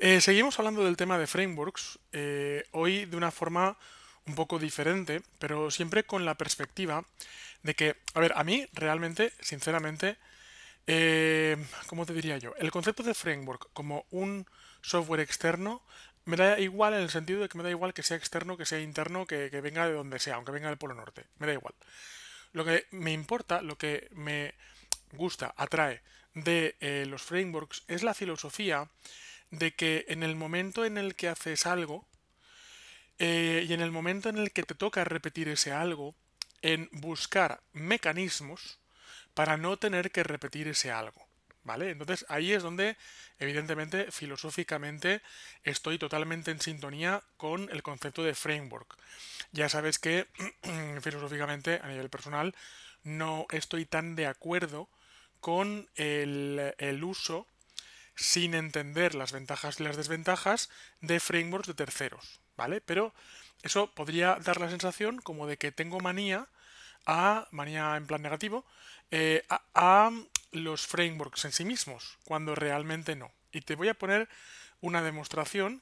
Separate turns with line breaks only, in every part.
Eh, seguimos hablando del tema de frameworks, eh, hoy de una forma un poco diferente, pero siempre con la perspectiva de que, a ver, a mí realmente, sinceramente, eh, ¿cómo te diría yo? El concepto de framework como un software externo me da igual en el sentido de que me da igual que sea externo, que sea interno, que, venga de donde sea, aunque venga del Polo Norte, me da igual. Lo que me importa, lo que me gusta, atrae de los frameworks es la filosofía de que en el momento en el que haces algo eh, y en el momento en el que te toca repetir ese algo, en buscar mecanismos para no tener que repetir ese algo. ¿Vale? Entonces ahí es donde, evidentemente, filosóficamente estoy totalmente en sintonía con el concepto de framework. Ya sabes que filosóficamente, a nivel personal, no estoy tan de acuerdo con el, el uso sin entender las ventajas y las desventajas de frameworks de terceros, ¿vale? Pero eso podría dar la sensación como de que tengo manía a, manía en plan negativo, eh, a, a los frameworks en sí mismos, cuando realmente no. Y te voy a poner una demostración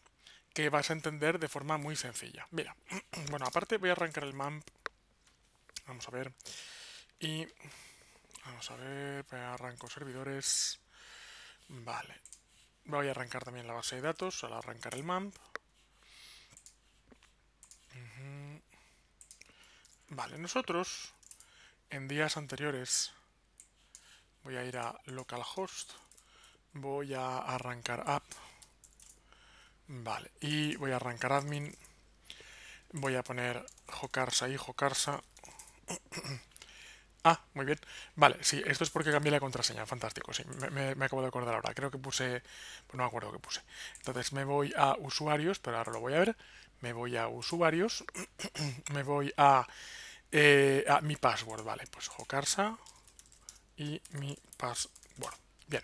que vas a entender de forma muy sencilla. Mira, bueno, aparte voy a arrancar el MAMP. Vamos a ver. Y vamos a ver, pues arranco servidores. Vale. Voy a arrancar también la base de datos al arrancar el MAMP. Vale, nosotros en días anteriores voy a ir a localhost, voy a arrancar app, vale, y voy a arrancar admin, voy a poner jocarsa y jocarsa. Ah, muy bien. Vale, sí, esto es porque cambié la contraseña. Fantástico, sí. Me, acabo de acordar ahora. Creo que puse... Pues no me acuerdo qué puse. Entonces me voy a usuarios, pero ahora lo voy a ver. Me voy a usuarios. me voy a... Eh, a mi password, vale. Pues Jocarsa y mi password. Bien.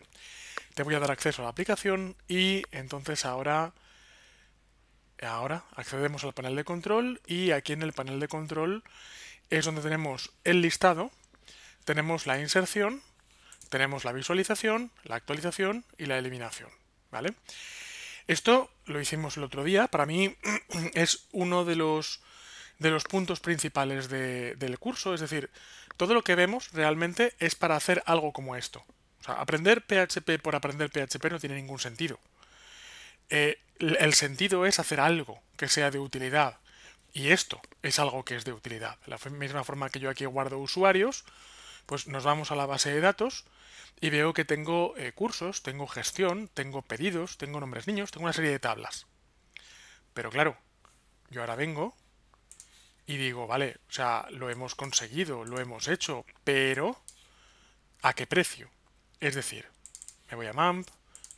Te voy a dar acceso a la aplicación y entonces ahora... Ahora accedemos al panel de control y aquí en el panel de control es donde tenemos el listado tenemos la inserción, tenemos la visualización, la actualización y la eliminación. ¿vale? Esto lo hicimos el otro día, para mí es uno de los, de los puntos principales del curso, es decir, todo lo que vemos realmente es para hacer algo como esto. aprender PHP por aprender PHP no tiene ningún sentido. Eh, el sentido es hacer algo que sea de utilidad. Y esto es algo que es de utilidad. La misma forma que yo aquí guardo usuarios, pues nos vamos a la base de datos y veo que tengo eh, cursos, tengo gestión, tengo pedidos, tengo nombres niños, tengo una serie de tablas. Pero claro, yo ahora vengo y digo, vale, o sea, lo hemos conseguido, lo hemos hecho, pero ¿a qué precio? Es decir, me voy a MAMP,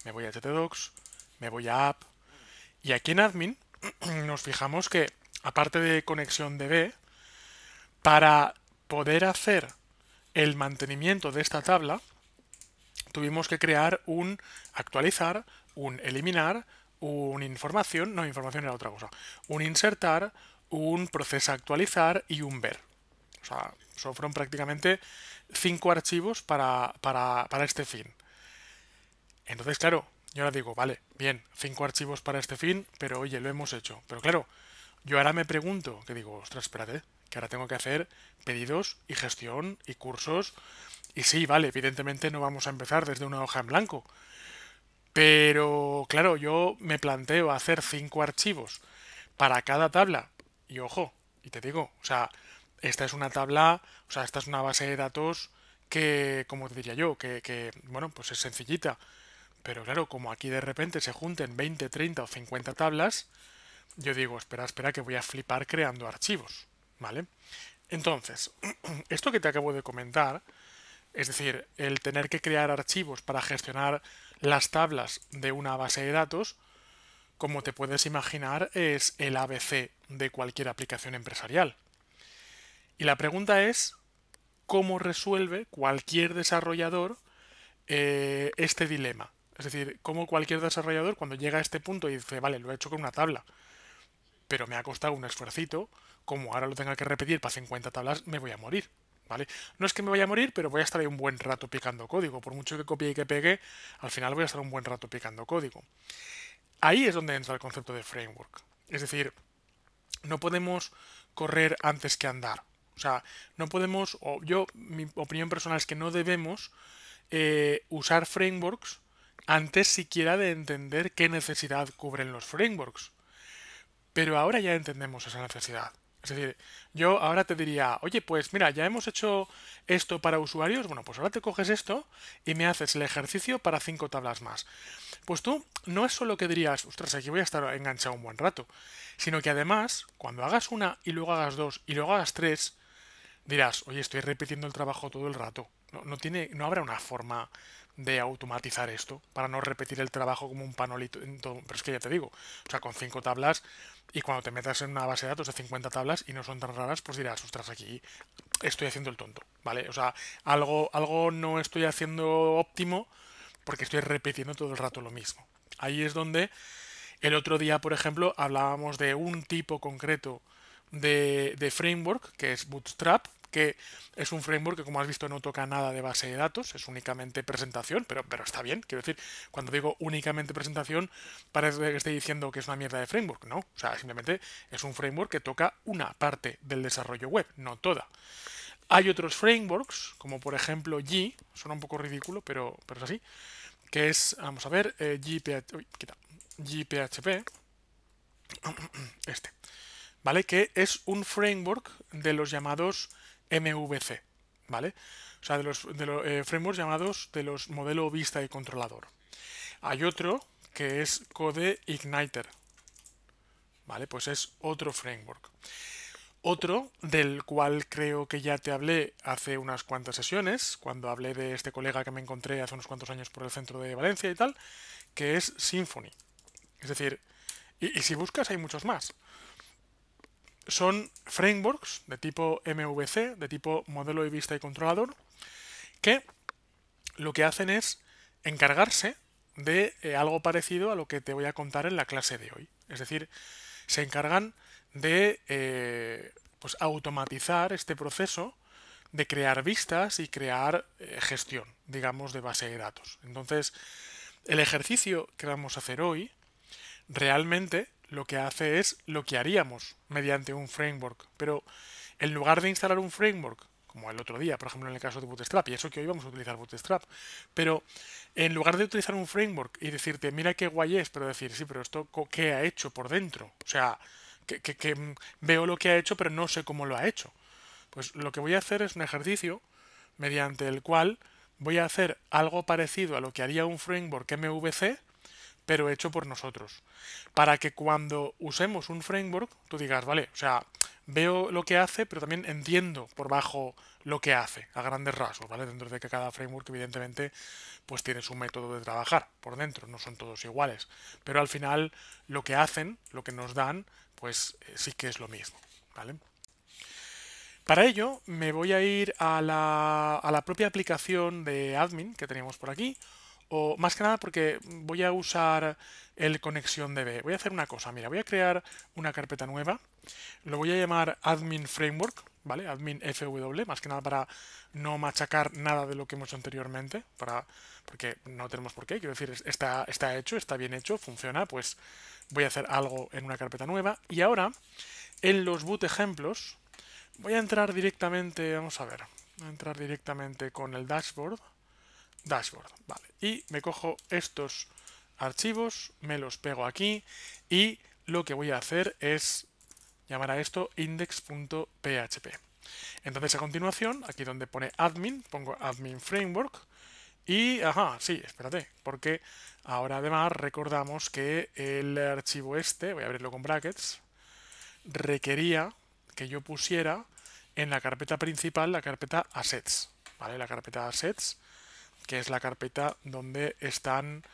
me voy a TTDocs, me voy a App, y aquí en Admin nos fijamos que, aparte de conexión DB, para poder hacer el mantenimiento de esta tabla, tuvimos que crear un actualizar, un eliminar, un información, no, información era otra cosa, un insertar, un procesa actualizar y un ver. O sea, fueron prácticamente cinco archivos para, para, este fin. Entonces, claro, yo ahora digo, vale, bien, cinco archivos para este fin, pero oye, lo hemos hecho. Pero claro, yo ahora me pregunto, que digo, ostras, espérate, que ahora tengo que hacer pedidos y gestión y cursos. Y sí, vale, evidentemente no vamos a empezar desde una hoja en blanco. Pero claro, yo me planteo hacer cinco archivos para cada tabla. Y ojo, y te digo, o sea, esta es una tabla, o sea, esta es una base de datos que, como te diría yo, que, que bueno, pues es sencillita. Pero claro, como aquí de repente se junten 20, 30 o 50 tablas, yo digo, espera, espera, que voy a flipar creando archivos. ¿Vale? Entonces, esto que te acabo de comentar, es decir, el tener que crear archivos para gestionar las tablas de una base de datos, como te puedes imaginar, es el ABC de cualquier aplicación empresarial. Y la pregunta es, ¿cómo resuelve cualquier desarrollador eh, este dilema? Es decir, ¿cómo cualquier desarrollador cuando llega a este punto y dice, vale, lo he hecho con una tabla, pero me ha costado un esfuercito, como ahora lo tenga que repetir para 50 tablas, me voy a morir. ¿Vale? No es que me vaya a morir, pero voy a estar ahí un buen rato picando código. Por mucho que copie y que pegue, al final voy a estar un buen rato picando código. Ahí es donde entra el concepto de framework. Es decir, no podemos correr antes que andar. O sea, no podemos, o yo, mi opinión personal es que no debemos eh, usar frameworks antes siquiera de entender qué necesidad cubren los frameworks. Pero ahora ya entendemos esa necesidad. Es decir, yo ahora te diría, oye, pues mira, ya hemos hecho esto para usuarios, bueno, pues ahora te coges esto y me haces el ejercicio para cinco tablas más. Pues tú no es solo que dirías, ostras, aquí voy a estar enganchado un buen rato, sino que además, cuando hagas una y luego hagas dos y luego hagas tres, dirás, oye, estoy repitiendo el trabajo todo el rato. No, no tiene, no habrá una forma de automatizar esto para no repetir el trabajo como un panolito. Pero es que ya te digo, o sea, con cinco tablas y cuando te metas en una base de datos de 50 tablas y no son tan raras, pues dirás, ostras, aquí estoy haciendo el tonto, ¿vale? O sea, algo, algo no estoy haciendo óptimo porque estoy repitiendo todo el rato lo mismo. Ahí es donde el otro día, por ejemplo, hablábamos de un tipo concreto de, de framework que es Bootstrap, que es un framework que, como has visto, no toca nada de base de datos, es únicamente presentación, pero, pero está bien. Quiero decir, cuando digo únicamente presentación, parece que estoy diciendo que es una mierda de framework, ¿no? O sea, simplemente es un framework que toca una parte del desarrollo web, no toda. Hay otros frameworks, como por ejemplo G, suena un poco ridículo, pero, pero es así, que es, vamos a ver, eh, GPH, GPHP, este, ¿vale? Que es un framework de los llamados MVC, ¿vale? O sea, de los, de los eh, frameworks llamados de los modelo vista y controlador. Hay otro que es Code Igniter, ¿vale? Pues es otro framework. Otro del cual creo que ya te hablé hace unas cuantas sesiones, cuando hablé de este colega que me encontré hace unos cuantos años por el centro de Valencia y tal, que es Symfony. Es decir, y si buscas hay muchos más son frameworks de tipo MVC, de tipo modelo de vista y controlador, que lo que hacen es encargarse de eh, algo parecido a lo que te voy a contar en la clase de hoy. Es decir, se encargan de eh, pues, automatizar este proceso de crear vistas y crear eh, gestión, digamos, de base de datos. Entonces, el ejercicio que vamos a hacer hoy realmente lo que hace es lo que haríamos mediante un framework. Pero en lugar de instalar un framework, como el otro día, por ejemplo, en el caso de Bootstrap, y eso que hoy vamos a utilizar Bootstrap, pero en lugar de utilizar un framework y decirte, mira qué guay es, pero decir, sí, pero esto, ¿qué ha hecho por dentro? O sea, que, veo lo que ha hecho, pero no sé cómo lo ha hecho. Pues lo que voy a hacer es un ejercicio mediante el cual voy a hacer algo parecido a lo que haría un framework MVC, pero hecho por nosotros. Para que cuando usemos un framework, tú digas, vale, o sea, veo lo que hace, pero también entiendo por bajo lo que hace, a grandes rasgos, ¿vale? Dentro de que cada framework, evidentemente, pues tiene su método de trabajar por dentro, no son todos iguales. Pero al final, lo que hacen, lo que nos dan, pues eh, sí que es lo mismo, ¿vale? Para ello, me voy a ir a la, a la propia aplicación de admin que tenemos por aquí, o más que nada porque voy a usar el conexión DB. Voy a hacer una cosa, mira, voy a crear una carpeta nueva, lo voy a llamar admin framework, ¿vale? Admin FW, más que nada para no machacar nada de lo que hemos hecho anteriormente, para, porque no tenemos por qué, quiero decir, está, está hecho, está bien hecho, funciona, pues voy a hacer algo en una carpeta nueva. Y ahora, en los boot ejemplos, voy a entrar directamente, vamos a ver, voy a entrar directamente con el dashboard, dashboard. Vale. Y me cojo estos archivos, me los pego aquí y lo que voy a hacer es llamar a esto index.php. Entonces a continuación, aquí donde pone admin, pongo admin framework y, ajá, sí, espérate, porque ahora además recordamos que el archivo este, voy a abrirlo con brackets, requería que yo pusiera en la carpeta principal la carpeta assets, ¿vale? La carpeta assets que es la carpeta donde están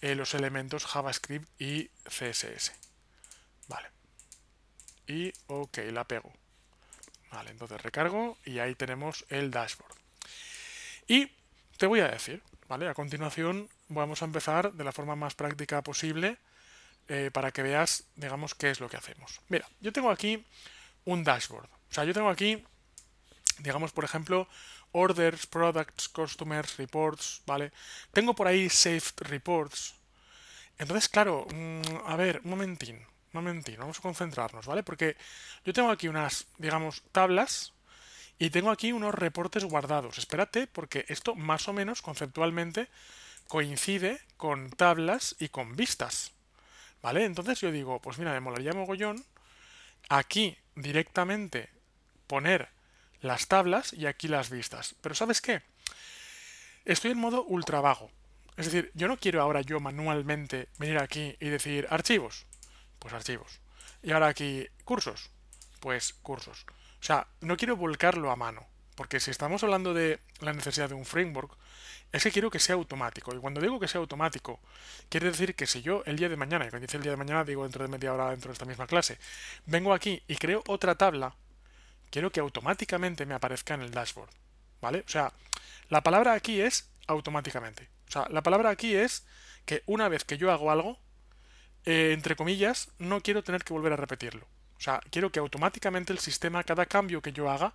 eh, los elementos JavaScript y CSS. Vale. Y ok, la pego. Vale, entonces recargo y ahí tenemos el dashboard. Y te voy a decir, ¿vale? A continuación vamos a empezar de la forma más práctica posible eh, para que veas, digamos, qué es lo que hacemos. Mira, yo tengo aquí un dashboard. O sea, yo tengo aquí, digamos, por ejemplo, orders, products, customers, reports, ¿vale? Tengo por ahí saved reports. Entonces, claro, mm, a ver, un momentín, un momentín, vamos a concentrarnos, ¿vale? Porque yo tengo aquí unas, digamos, tablas y tengo aquí unos reportes guardados. Espérate, porque esto más o menos conceptualmente coincide con tablas y con vistas, ¿vale? Entonces yo digo, pues mira, me molaría mogollón aquí directamente poner las tablas y aquí las vistas. Pero ¿sabes qué? Estoy en modo ultra Es decir, yo no quiero ahora yo manualmente venir aquí y decir archivos. Pues archivos. Y ahora aquí cursos. Pues cursos. O sea, no quiero volcarlo a mano. Porque si estamos hablando de la necesidad de un framework, es que quiero que sea automático. Y cuando digo que sea automático, quiere decir que si yo el día de mañana, y cuando dice el día de mañana, digo dentro de media hora, dentro de esta misma clase, vengo aquí y creo otra tabla, quiero que automáticamente me aparezca en el dashboard, ¿vale? O sea, la palabra aquí es automáticamente. O sea, la palabra aquí es que una vez que yo hago algo, eh, entre comillas, no quiero tener que volver a repetirlo. O sea, quiero que automáticamente el sistema, cada cambio que yo haga,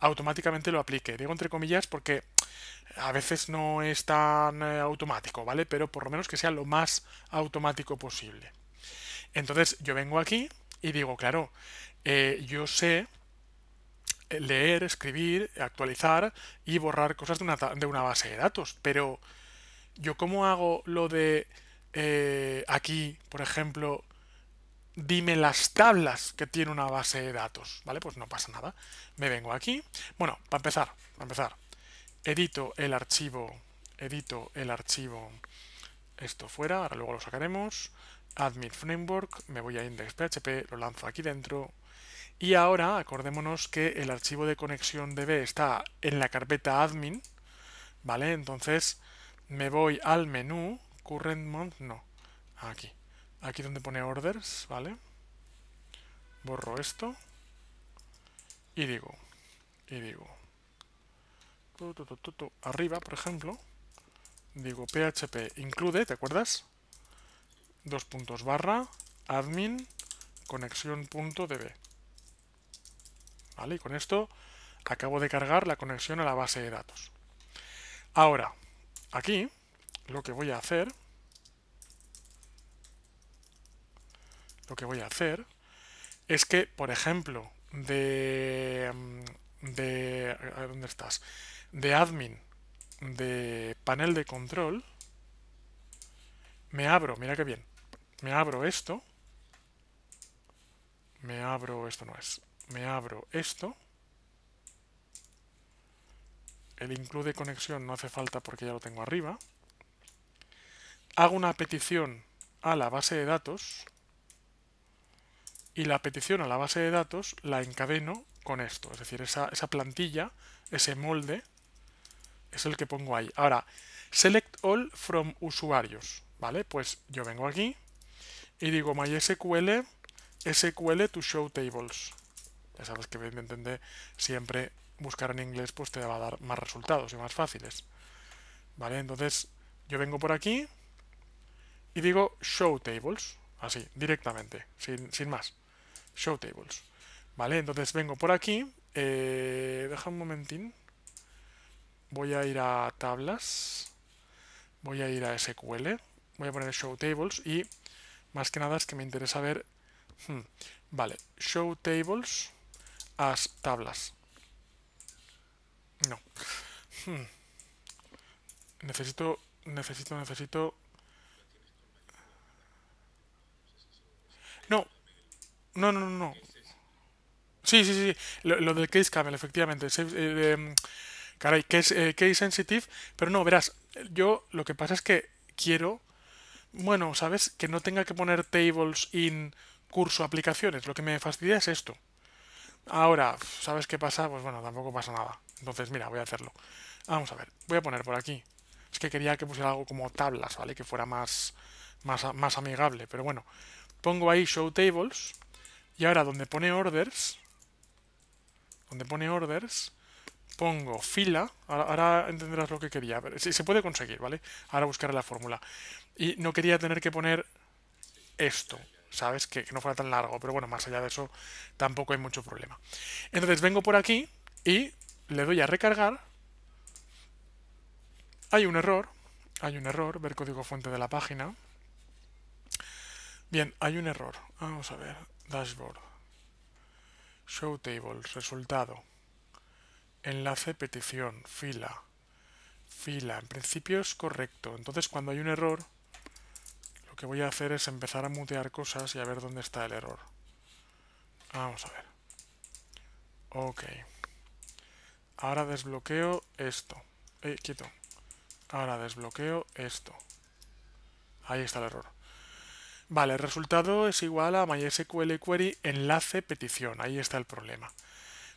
automáticamente lo aplique. Digo entre comillas porque a veces no es tan eh, automático, ¿vale? Pero por lo menos que sea lo más automático posible. Entonces yo vengo aquí y digo, claro, eh, yo sé leer, escribir, actualizar y borrar cosas de una, base de datos. Pero yo cómo hago lo de eh, aquí, por ejemplo, dime las tablas que tiene una base de datos, ¿vale? Pues no pasa nada. Me vengo aquí. Bueno, para empezar, para empezar, edito el archivo, edito el archivo, esto fuera, ahora luego lo sacaremos, admin framework, me voy a index.php, lo lanzo aquí dentro, y ahora acordémonos que el archivo de conexión DB está en la carpeta admin, ¿vale? Entonces me voy al menú current month, no, aquí, aquí donde pone orders, ¿vale? Borro esto y digo, y digo, arriba, por ejemplo, digo php include, ¿te acuerdas? Dos puntos barra admin conexión.db y con esto acabo de cargar la conexión a la base de datos. Ahora, aquí lo que voy a hacer, lo que voy a hacer es que, por ejemplo, de, mm, de ¿dónde estás? De admin, de panel de control, me abro, mira qué bien, me abro esto, me abro, esto no es, me abro esto. El include conexión no hace falta porque ya lo tengo arriba. Hago una petición a la base de datos. Y la petición a la base de datos la encadeno con esto. Es decir, esa, plantilla, ese molde, es el que pongo ahí. Ahora, select all from usuarios. ¿Vale? Pues yo vengo aquí y digo MySQL, SQL to show tables sabes que entender siempre buscar en inglés pues te va a dar más resultados y más fáciles. ¿Vale? Entonces yo vengo por aquí y digo show tables, así, directamente, sin, sin más. Show tables. ¿Vale? Entonces vengo por aquí. Eh, deja un momentín. Voy a ir a tablas. Voy a ir a SQL. Voy a poner show tables y más que nada es que me interesa ver... Hmm, vale, show tables tablas. No. Hmm. Necesito, necesito, necesito... No. No, no, no, Sí, sí, sí. Lo, lo del case camel, efectivamente. Eh, eh, em, caray, que es eh, case sensitive. Pero no, verás, yo lo que pasa es que quiero... Bueno, ¿sabes? Que no tenga que poner tables in curso aplicaciones. Lo que me fastidia es esto. Ahora, ¿sabes qué pasa? Pues bueno, tampoco pasa nada. Entonces, mira, voy a hacerlo. Vamos a ver, voy a poner por aquí. Es que quería que pusiera algo como tablas, ¿vale? Que fuera más, más, amigable, pero bueno. Pongo ahí show tables. Y ahora donde pone orders, donde pone orders, pongo fila, ahora, entenderás lo que quería, pero se puede conseguir, ¿vale? Ahora buscaré la fórmula. Y no quería tener que poner esto, ¿sabes? Que, no fuera tan largo, pero bueno, más allá de eso tampoco hay mucho problema. Entonces vengo por aquí y le doy a recargar. Hay un error, hay un error, ver código fuente de la página. Bien, hay un error. Vamos a ver, dashboard. Show table, resultado. Enlace, petición, fila. Fila, en principio es correcto. Entonces cuando hay un error, que voy a hacer es empezar a mutear cosas y a ver dónde está el error. Vamos a ver. Ok. Ahora desbloqueo esto. Eh, quito, Ahora desbloqueo esto. Ahí está el error. Vale, el resultado es igual a MySQL query enlace petición. Ahí está el problema.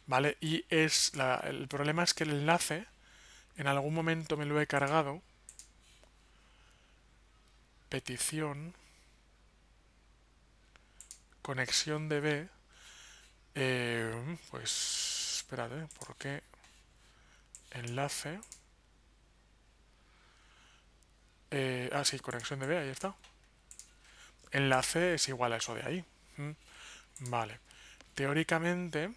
Vale, y es la, el problema es que el enlace en algún momento me lo he cargado petición conexión de B, eh, pues espérate eh, qué? enlace eh, ah sí conexión B, ahí está enlace es igual a eso de ahí mm, vale teóricamente voy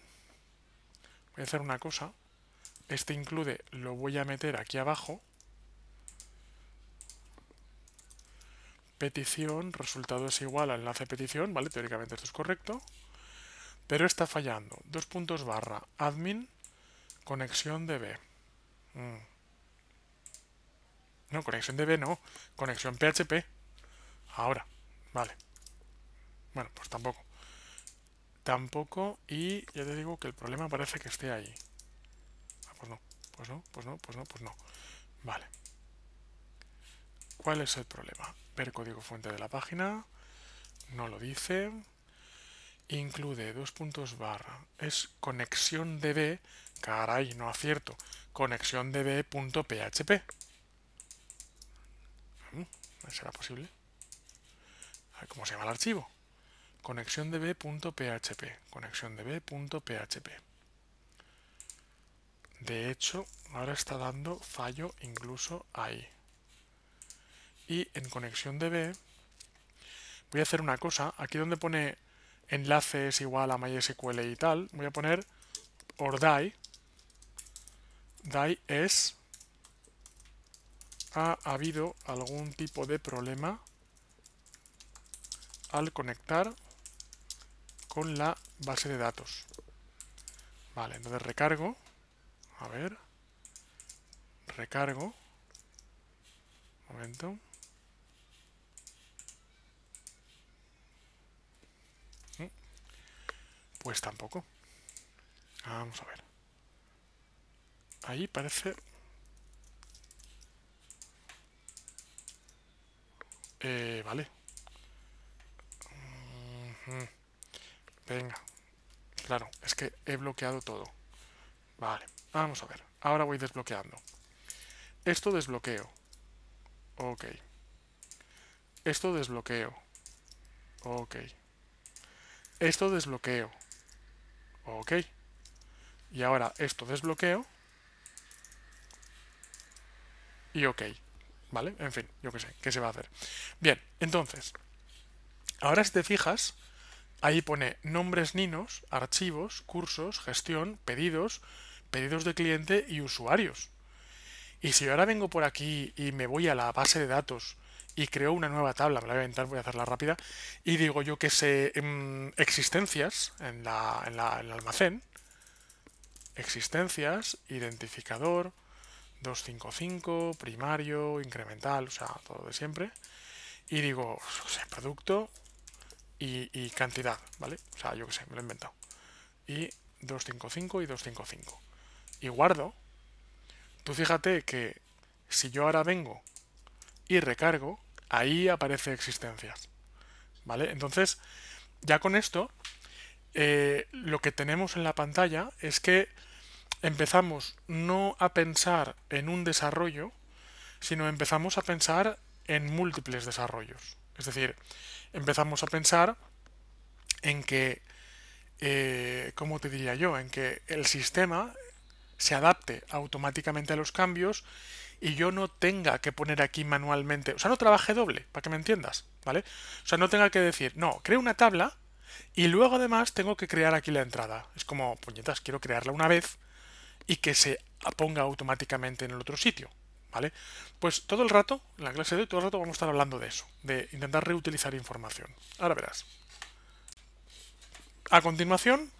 a hacer una cosa este include lo voy a meter aquí abajo petición, resultado es igual al enlace petición, ¿vale? Teóricamente esto es correcto, pero está fallando. Dos puntos barra, admin, conexión DB. Mm. No, conexión DB no, conexión PHP. Ahora, vale. Bueno, pues tampoco. Tampoco, y ya te digo que el problema parece que esté ahí. Ah, pues no, pues no, pues no, pues no, pues no. Vale. ¿Cuál es el problema? el código fuente de la página, no lo dice. Incluye dos puntos barra, es conexión db, caray, no acierto, conexión db.php. Mm, ¿Será posible? como cómo se llama el archivo. Conexión db.php, conexión db.php. De hecho, ahora está dando fallo incluso ahí y en conexión DB voy a hacer una cosa. Aquí donde pone enlaces igual a MySQL y tal, voy a poner or die. Die es ha habido algún tipo de problema al conectar con la base de datos. Vale, entonces recargo. A ver. Recargo. Un momento. Pues tampoco. Ah, vamos a ver. Ahí parece... Eh, vale. Venga. Claro, es que he bloqueado todo. Vale, vamos a ver. Ahora voy desbloqueando. Esto desbloqueo. Ok. Esto desbloqueo. Ok. Esto desbloqueo. Ok. Y ahora esto desbloqueo. Y ok. ¿Vale? En fin, yo qué sé, qué se va a hacer. Bien, entonces, ahora si te fijas, ahí pone nombres ninos, archivos, cursos, gestión, pedidos, pedidos de cliente y usuarios. Y si ahora vengo por aquí y me voy a la base de datos y creo una nueva tabla, me la voy a inventar, voy a hacerla rápida, y digo yo que sé em, existencias en, el almacén, existencias, identificador, 255, primario, incremental, o sea, todo de siempre, y digo, producto y, cantidad, ¿vale? O sea, yo que sé, me lo he inventado. Y 255 y 255. Y guardo. Tú fíjate que si yo ahora vengo y recargo, ahí aparece existencias. ¿Vale? Entonces, ya con esto, eh, lo que tenemos en la pantalla es que empezamos no a pensar en un desarrollo, sino empezamos a pensar en múltiples desarrollos. Es decir, empezamos a pensar en que, eh, ¿cómo te diría yo? En que el sistema se adapte automáticamente a los cambios y yo no tenga que poner aquí manualmente, o sea, no trabaje doble, para que me entiendas, ¿vale? O sea, no tenga que decir, no, creo una tabla y luego además tengo que crear aquí la entrada. Es como, puñetas, quiero crearla una vez y que se ponga automáticamente en el otro sitio, ¿vale? Pues todo el rato, en la clase de hoy, todo el rato vamos a estar hablando de eso, de intentar reutilizar información. Ahora verás. A continuación,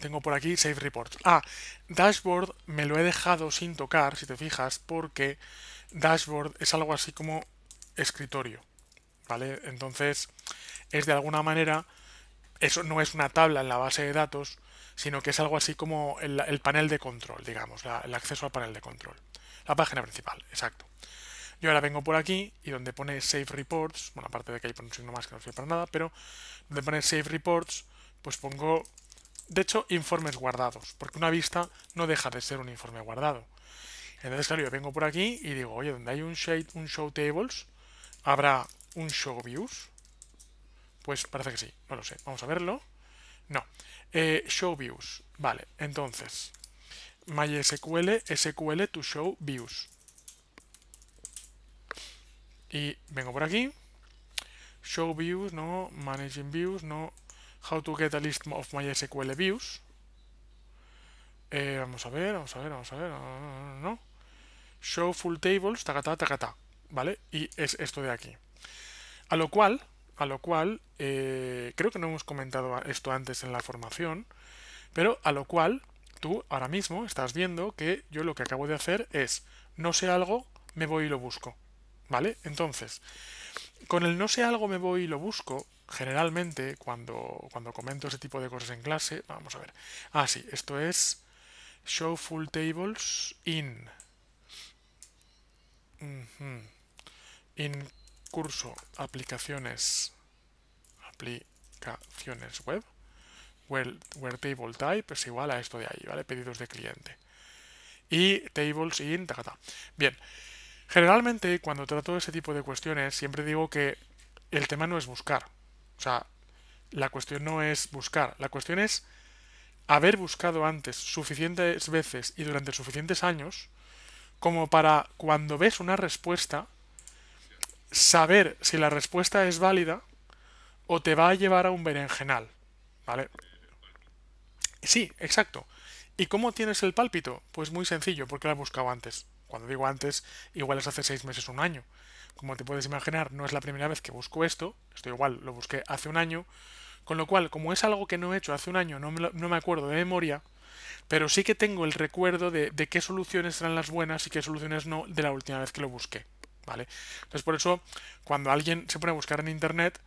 tengo por aquí Save Reports. Ah, Dashboard me lo he dejado sin tocar, si te fijas, porque Dashboard es algo así como escritorio, ¿vale? Entonces es de alguna manera, eso no es una tabla en la base de datos, sino que es algo así como el, panel de control, digamos, el acceso al panel de control. La página principal, exacto. Yo ahora vengo por aquí y donde pone Save Reports, bueno, aparte de que hay un signo más que no sirve para nada, pero donde pone Save Reports, pues pongo de hecho, informes guardados, porque una vista no deja de ser un informe guardado. Entonces, claro, yo vengo por aquí y digo, oye, donde hay un, shade, un show tables, ¿habrá un show views? Pues parece que sí, no lo sé, vamos a verlo. No, eh, show views, vale, entonces, MySQL, SQL to show views. Y vengo por aquí, show views, no, managing views, no, How to get a list of MySQL views. Eh, vamos a ver, vamos a ver, vamos a ver. No, Show full tables, tacata, ta, ¿Vale? Y es esto de aquí. A lo cual, a lo cual, eh, creo que no hemos comentado esto antes en la formación, pero a lo cual tú ahora mismo estás viendo que yo lo que acabo de hacer es, no sé algo, me voy y lo busco. ¿Vale? Entonces, con el no sé algo me voy y lo busco, generalmente cuando, cuando comento ese tipo de cosas en clase, vamos a ver. Ah, sí, esto es show full tables in. In curso aplicaciones aplicaciones web where, where, table type es igual a esto de ahí, ¿vale? Pedidos de cliente. Y tables in, ta, ta. Bien. Generalmente, cuando trato ese tipo de cuestiones, siempre digo que el tema no es buscar. O sea, la cuestión no es buscar. La cuestión es haber buscado antes suficientes veces y durante suficientes años como para cuando ves una respuesta saber si la respuesta es válida o te va a llevar a un berenjenal, ¿vale? Sí, exacto. ¿Y cómo tienes el pálpito? Pues muy sencillo, porque la has buscado antes. Cuando digo antes, igual es hace seis meses o un año. Como te puedes imaginar, no es la primera vez que busco esto. Esto igual lo busqué hace un año. Con lo cual, como es algo que no he hecho hace un año, no me, acuerdo de memoria, pero sí que tengo el recuerdo de, qué soluciones eran las buenas y qué soluciones no de la última vez que lo busqué. ¿Vale? Entonces por eso, cuando alguien se pone a buscar en internet,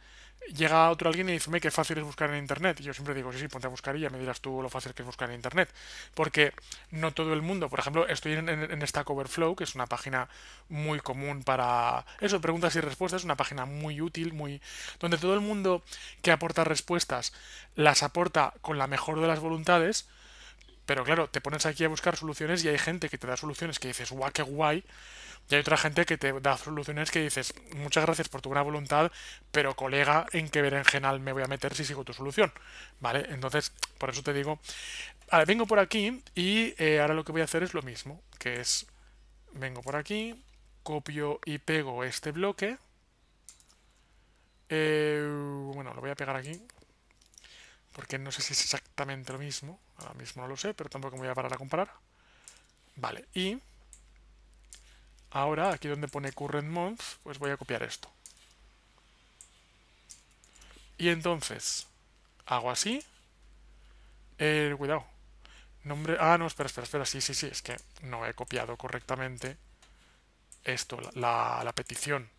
llega otro alguien y dice, qué fácil es buscar en internet. Y yo siempre digo, sí, sí, ponte a buscar y ya me dirás tú lo fácil que es buscar en internet. Porque no todo el mundo, por ejemplo, estoy en, en, CoverFlow, Stack Overflow, que es una página muy común para eso, preguntas y respuestas, una página muy útil, muy donde todo el mundo que aporta respuestas las aporta con la mejor de las voluntades. Pero claro, te pones aquí a buscar soluciones y hay gente que te da soluciones que dices, guau, qué guay y hay otra gente que te da soluciones que dices, muchas gracias por tu buena voluntad, pero colega, ¿en qué berenjenal me voy a meter si sigo tu solución? ¿Vale? Entonces, por eso te digo, vengo por aquí y eh, ahora lo que voy a hacer es lo mismo, que es, vengo por aquí, copio y pego este bloque. Eh, bueno, lo voy a pegar aquí, porque no sé si es exactamente lo mismo, ahora mismo no lo sé, pero tampoco me voy a parar a comparar. Vale, y Ahora, aquí donde pone current month, pues voy a copiar esto. Y entonces, hago así. Eh, cuidado. Nombre... Ah, no, espera, espera, espera. Sí, sí, sí. Es que no he copiado correctamente esto, la, la petición.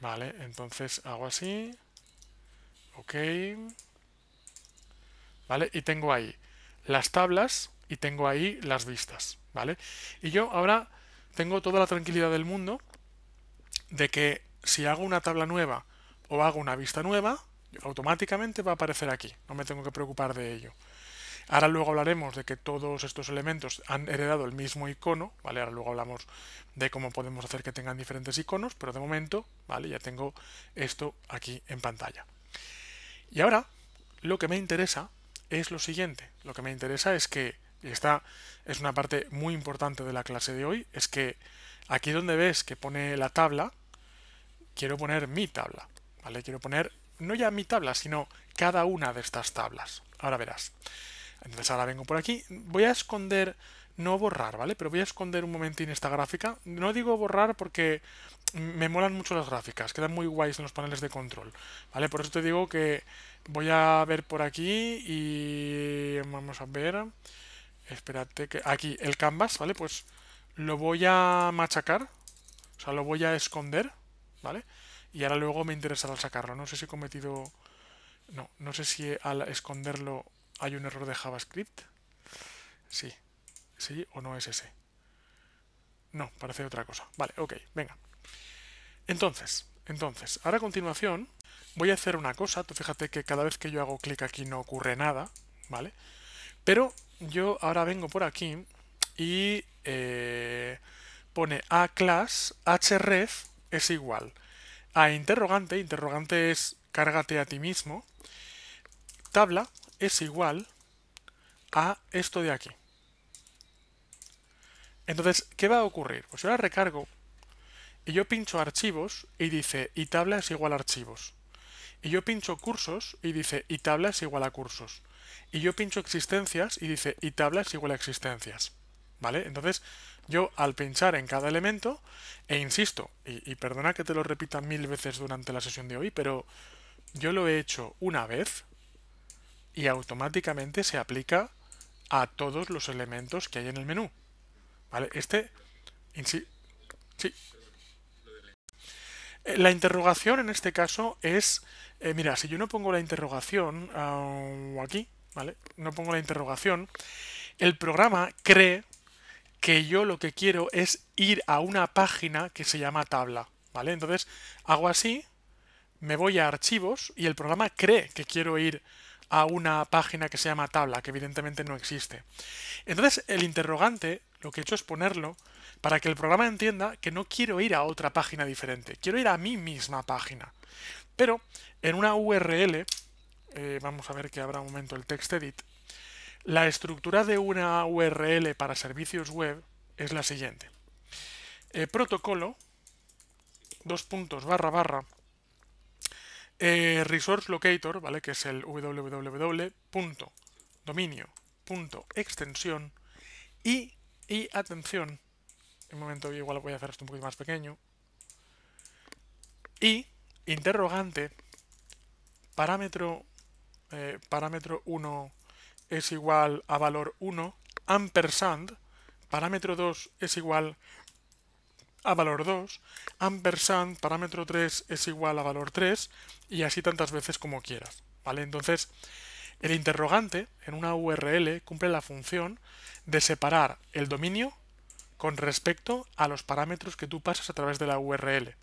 Vale, entonces hago así. Ok. Vale, y tengo ahí las tablas y tengo ahí las vistas. Vale. Y yo ahora tengo toda la tranquilidad del mundo de que si hago una tabla nueva o hago una vista nueva, automáticamente va a aparecer aquí. No me tengo que preocupar de ello. Ahora luego hablaremos de que todos estos elementos han heredado el mismo icono, ¿vale? Ahora luego hablamos de cómo podemos hacer que tengan diferentes iconos, pero de momento, ¿vale? Ya tengo esto aquí en pantalla. Y ahora, lo que me interesa es lo siguiente. Lo que me interesa es que y esta es una parte muy importante de la clase de hoy, es que aquí donde ves que pone la tabla, quiero poner mi tabla, ¿vale? Quiero poner no ya mi tabla, sino cada una de estas tablas. Ahora verás. Entonces ahora vengo por aquí, voy a esconder, no borrar, ¿vale? Pero voy a esconder un momentín esta gráfica. No digo borrar porque me molan mucho las gráficas, quedan muy guays en los paneles de control, ¿vale? Por eso te digo que voy a ver por aquí y vamos a ver espérate que aquí el canvas, ¿vale? Pues lo voy a machacar, o sea, lo voy a esconder, ¿vale? Y ahora luego me interesará sacarlo. No sé si he cometido... No, no sé si al esconderlo hay un error de JavaScript. Sí, sí o no es ese. No, parece otra cosa. Vale, ok, venga. Entonces, entonces, ahora a continuación voy a hacer una cosa. Tú fíjate que cada vez que yo hago clic aquí no ocurre nada, ¿vale? Pero yo ahora vengo por aquí y eh, pone a class href es igual a interrogante, interrogante es cárgate a ti mismo, tabla es igual a esto de aquí. Entonces, ¿qué va a ocurrir? Pues yo la recargo y yo pincho archivos y dice y tabla es igual a archivos. Y yo pincho cursos y dice y tabla es igual a cursos y yo pincho existencias y dice y tablas igual a existencias. ¿Vale? Entonces, yo al pinchar en cada elemento, e insisto, y, perdona que te lo repita mil veces durante la sesión de hoy, pero yo lo he hecho una vez y automáticamente se aplica a todos los elementos que hay en el menú. ¿Vale? Este... Sí. Eh, la interrogación en este caso es... Eh, mira, si yo no pongo la interrogación ah, aquí, no pongo la interrogación. El programa cree que yo lo que quiero es ir a una página que se llama tabla, ¿vale? Entonces hago así, me voy a archivos y el programa cree que quiero ir a una página que se llama tabla, que evidentemente no existe. Entonces el interrogante lo que he hecho es ponerlo para que el programa entienda que no quiero ir a otra página diferente, quiero ir a mi misma página. Pero en una URL eh, vamos a ver que habrá un momento el text edit. La estructura de una URL para servicios web es la siguiente. Eh, protocolo, dos puntos, barra, barra, eh, resource locator, ¿vale? que es el www.dominio.extensión y, y atención, en un momento igual voy a hacer esto un poquito más pequeño, y interrogante parámetro eh, parámetro 1 es igual a valor 1, ampersand, parámetro 2 es igual a valor 2, ampersand, parámetro 3 es igual a valor 3, y así tantas veces como quieras, ¿vale? Entonces, el interrogante en una URL cumple la función de separar el dominio con respecto a los parámetros que tú pasas a través de la URL.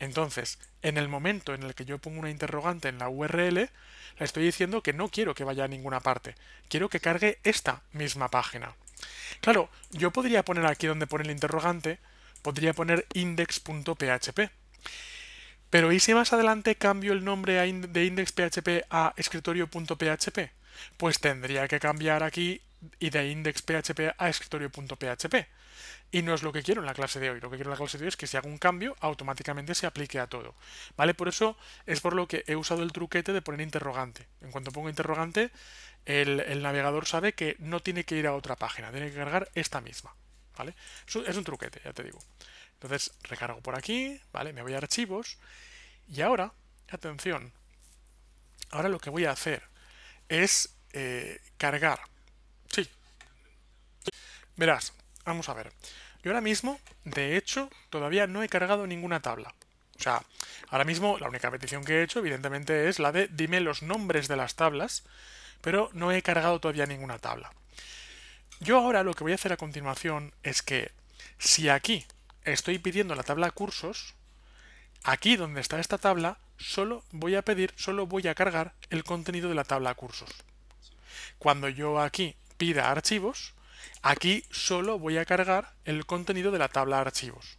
Entonces, en el momento en el que yo pongo una interrogante en la URL, le estoy diciendo que no quiero que vaya a ninguna parte, quiero que cargue esta misma página. Claro, yo podría poner aquí donde pone el interrogante, podría poner index.php. Pero ¿y si más adelante cambio el nombre de index.php a escritorio.php? Pues tendría que cambiar aquí y de index.php a escritorio.php. Y no es lo que quiero en la clase de hoy. Lo que quiero en la clase de hoy es que si hago un cambio, automáticamente se aplique a todo. ¿Vale? Por eso es por lo que he usado el truquete de poner interrogante. En cuanto pongo interrogante, el, navegador sabe que no tiene que ir a otra página, tiene que cargar esta misma. ¿Vale? Es un truquete, ya te digo. Entonces recargo por aquí, ¿vale? Me voy a archivos. Y ahora, atención, ahora lo que voy a hacer es eh, cargar Sí. Verás, vamos a ver. Yo ahora mismo, de hecho, todavía no he cargado ninguna tabla. O sea, ahora mismo la única petición que he hecho, evidentemente, es la de dime los nombres de las tablas, pero no he cargado todavía ninguna tabla. Yo ahora lo que voy a hacer a continuación es que si aquí estoy pidiendo la tabla cursos, aquí donde está esta tabla, solo voy a pedir, solo voy a cargar el contenido de la tabla cursos. Cuando yo aquí pida archivos, aquí solo voy a cargar el contenido de la tabla archivos.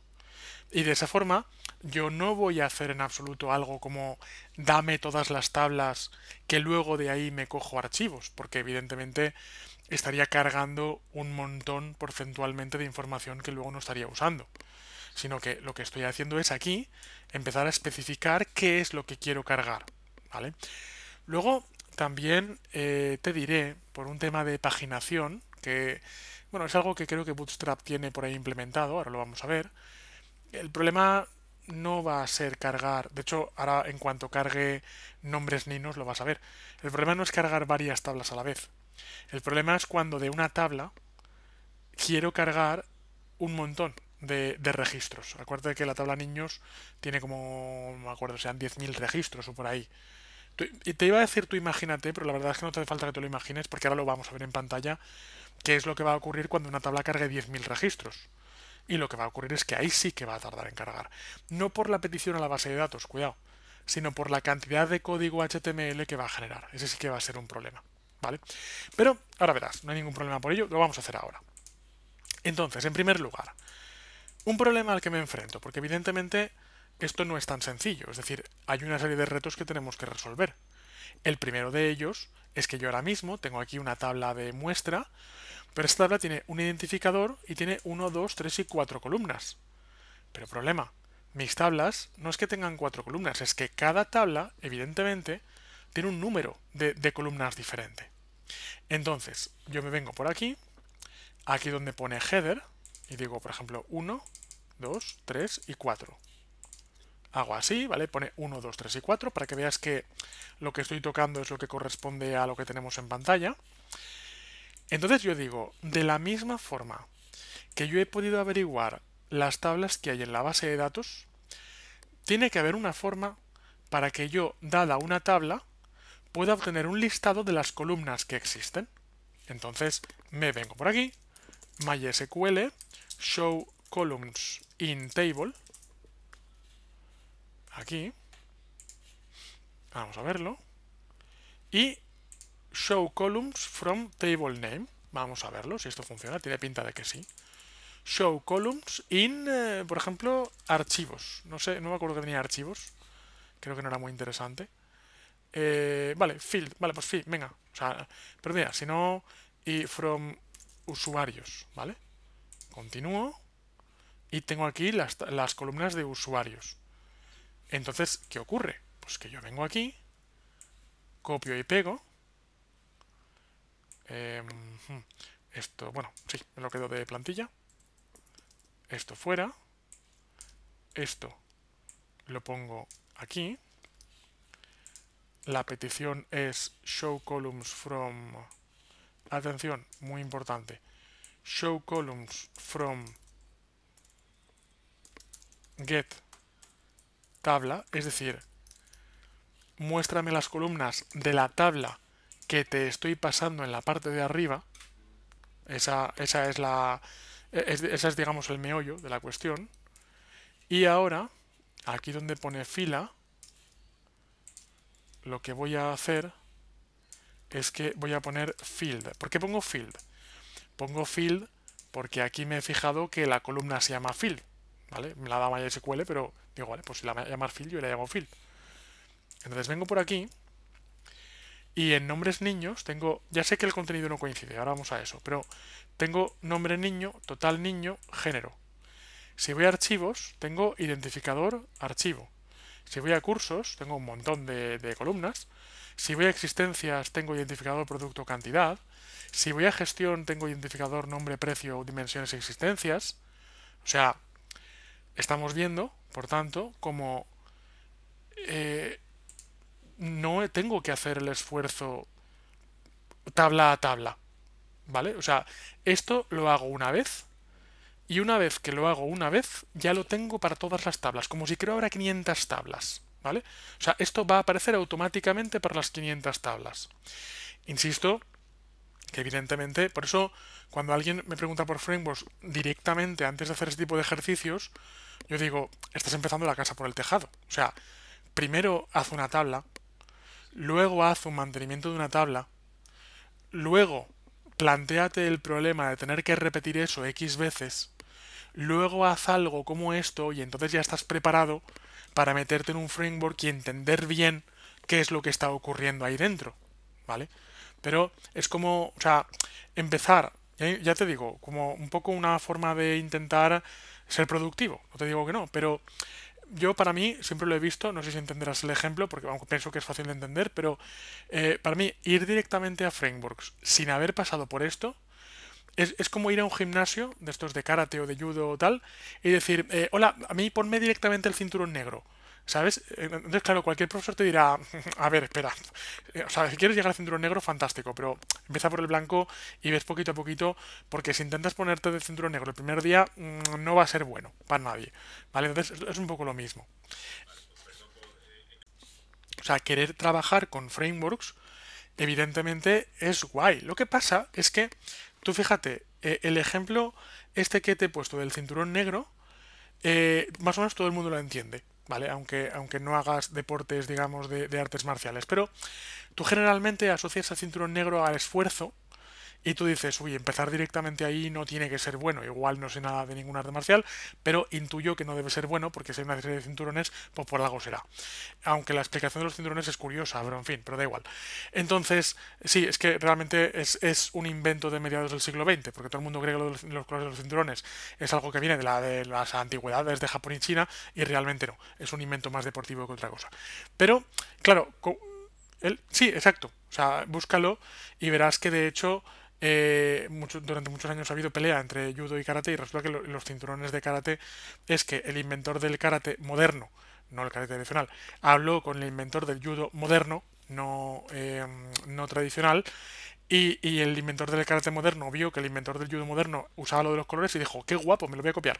Y de esa forma yo no voy a hacer en absoluto algo como dame todas las tablas que luego de ahí me cojo archivos, porque evidentemente estaría cargando un montón porcentualmente de información que luego no estaría usando. Sino que lo que estoy haciendo es aquí empezar a especificar qué es lo que quiero cargar. ¿vale? Luego también eh, te diré, por un tema de paginación, que bueno, es algo que creo que Bootstrap tiene por ahí implementado, ahora lo vamos a ver. El problema no va a ser cargar, de hecho, ahora en cuanto cargue nombres ninos lo vas a ver. El problema no es cargar varias tablas a la vez. El problema es cuando de una tabla quiero cargar un montón de, registros. Acuérdate que la tabla niños tiene como, me acuerdo, sean 10.000 registros o por ahí te iba a decir tú imagínate, pero la verdad es que no te hace falta que te lo imagines porque ahora lo vamos a ver en pantalla, qué es lo que va a ocurrir cuando una tabla cargue 10.000 registros. Y lo que va a ocurrir es que ahí sí que va a tardar en cargar. No por la petición a la base de datos, cuidado, sino por la cantidad de código HTML que va a generar. Ese sí que va a ser un problema, ¿vale? Pero ahora verás, no hay ningún problema por ello, lo vamos a hacer ahora. Entonces, en primer lugar, un problema al que me enfrento, porque evidentemente esto no es tan sencillo, es decir, hay una serie de retos que tenemos que resolver. El primero de ellos es que yo ahora mismo tengo aquí una tabla de muestra, pero esta tabla tiene un identificador y tiene 1, 2, 3 y 4 columnas. Pero problema, mis tablas no es que tengan 4 columnas, es que cada tabla, evidentemente, tiene un número de, de columnas diferente. Entonces, yo me vengo por aquí, aquí donde pone header, y digo, por ejemplo, 1, 2, 3 y 4 hago así, ¿vale? Pone 1, 2, 3 y 4 para que veas que lo que estoy tocando es lo que corresponde a lo que tenemos en pantalla. Entonces yo digo, de la misma forma que yo he podido averiguar las tablas que hay en la base de datos, tiene que haber una forma para que yo, dada una tabla, pueda obtener un listado de las columnas que existen. Entonces me vengo por aquí, MySQL, show columns in table, aquí. Vamos a verlo. Y show columns from table name. Vamos a verlo si esto funciona. Tiene pinta de que sí. Show columns in, eh, por ejemplo, archivos. No sé, no me acuerdo que tenía archivos. Creo que no era muy interesante. Eh, vale, field. Vale, pues field. Venga. O pero mira, si no... Y from usuarios. ¿Vale? Continúo. Y tengo aquí las, las columnas de usuarios. Entonces, ¿qué ocurre? Pues que yo vengo aquí, copio y pego. Em, hmm, esto, bueno, sí, me lo quedo de plantilla. Esto fuera. Esto lo pongo aquí. La petición es show columns from... Atención, muy importante. Show columns from get tabla, es decir, muéstrame las columnas de la tabla que te estoy pasando en la parte de arriba. Esa, esa es la. esa es, digamos, el meollo de la cuestión. Y ahora, aquí donde pone fila, lo que voy a hacer es que voy a poner field. ¿Por qué pongo field? Pongo field porque aquí me he fijado que la columna se llama field. Me la da MySQL, pero digo, vale, pues si la voy a llamar fill yo la llamo fill Entonces vengo por aquí y en nombres niños tengo, ya sé que el contenido no coincide, ahora vamos a eso, pero tengo nombre niño, total niño, género. Si voy a archivos, tengo identificador, archivo. Si voy a cursos, tengo un montón de, de columnas. Si voy a existencias, tengo identificador, producto, cantidad. Si voy a gestión, tengo identificador, nombre, precio, dimensiones, existencias. O sea, Estamos viendo, por tanto, como eh, no tengo que hacer el esfuerzo tabla a tabla. ¿Vale? O sea, esto lo hago una vez y una vez que lo hago una vez ya lo tengo para todas las tablas, como si creo ahora 500 tablas. ¿Vale? O sea, esto va a aparecer automáticamente para las 500 tablas. Insisto, que evidentemente, por eso cuando alguien me pregunta por frameworks directamente antes de hacer este tipo de ejercicios, yo digo, estás empezando la casa por el tejado. O sea, primero haz una tabla, luego haz un mantenimiento de una tabla, luego planteate el problema de tener que repetir eso X veces, luego haz algo como esto y entonces ya estás preparado para meterte en un framework y entender bien qué es lo que está ocurriendo ahí dentro, ¿vale? Pero es como, o sea, empezar, ¿eh? ya te digo, como un poco una forma de intentar ser productivo, no te digo que no, pero yo para mí, siempre lo he visto, no sé si entenderás el ejemplo, porque aunque pienso que es fácil de entender, pero eh, para mí ir directamente a frameworks sin haber pasado por esto, es, es, como ir a un gimnasio de estos de karate o de judo o tal, y decir, eh, hola, a mí ponme directamente el cinturón negro. ¿Sabes? Eh, entonces, claro, cualquier profesor te dirá, mm, a ver, espera, eh, o sea, si quieres llegar al cinturón negro, fantástico, pero empieza por el blanco y ves poquito a poquito, porque si intentas ponerte de cinturón negro el primer día, mm, no va a ser bueno para nadie, ¿vale? Entonces, es un poco lo mismo. O sea, querer trabajar con frameworks, evidentemente, es guay. Lo que pasa es que, tú fíjate, eh, el ejemplo este que te he puesto del cinturón negro, más o menos todo el mundo lo entiende. ¿vale? Aunque, aunque no hagas deportes, digamos, de, de artes marciales. Pero tú generalmente asocias el cinturón negro al esfuerzo, y tú dices, uy, empezar directamente ahí no tiene que ser bueno, igual no sé nada de ningún arte marcial, pero intuyo que no debe ser bueno porque si hay una serie de cinturones, pues por algo será. Aunque la explicación de los cinturones es curiosa, pero en fin, pero da igual. Entonces, sí, es que realmente es, un invento de mediados del siglo XX, porque todo el mundo cree que los, los colores de los cinturones es algo que viene de, las antigüedades de Japón y China, y realmente no, es un invento más deportivo que otra cosa. Pero, claro, sí, exacto, o sea, búscalo y verás que de hecho eh, durante muchos años ha habido pelea entre judo y karate y resulta que los cinturones de karate es que el inventor del karate moderno, no el karate tradicional, habló con el inventor del judo moderno, no, eh, no tradicional, y, el inventor del karate moderno vio que el inventor del judo moderno usaba lo de los colores y dijo, qué guapo, me lo voy a copiar.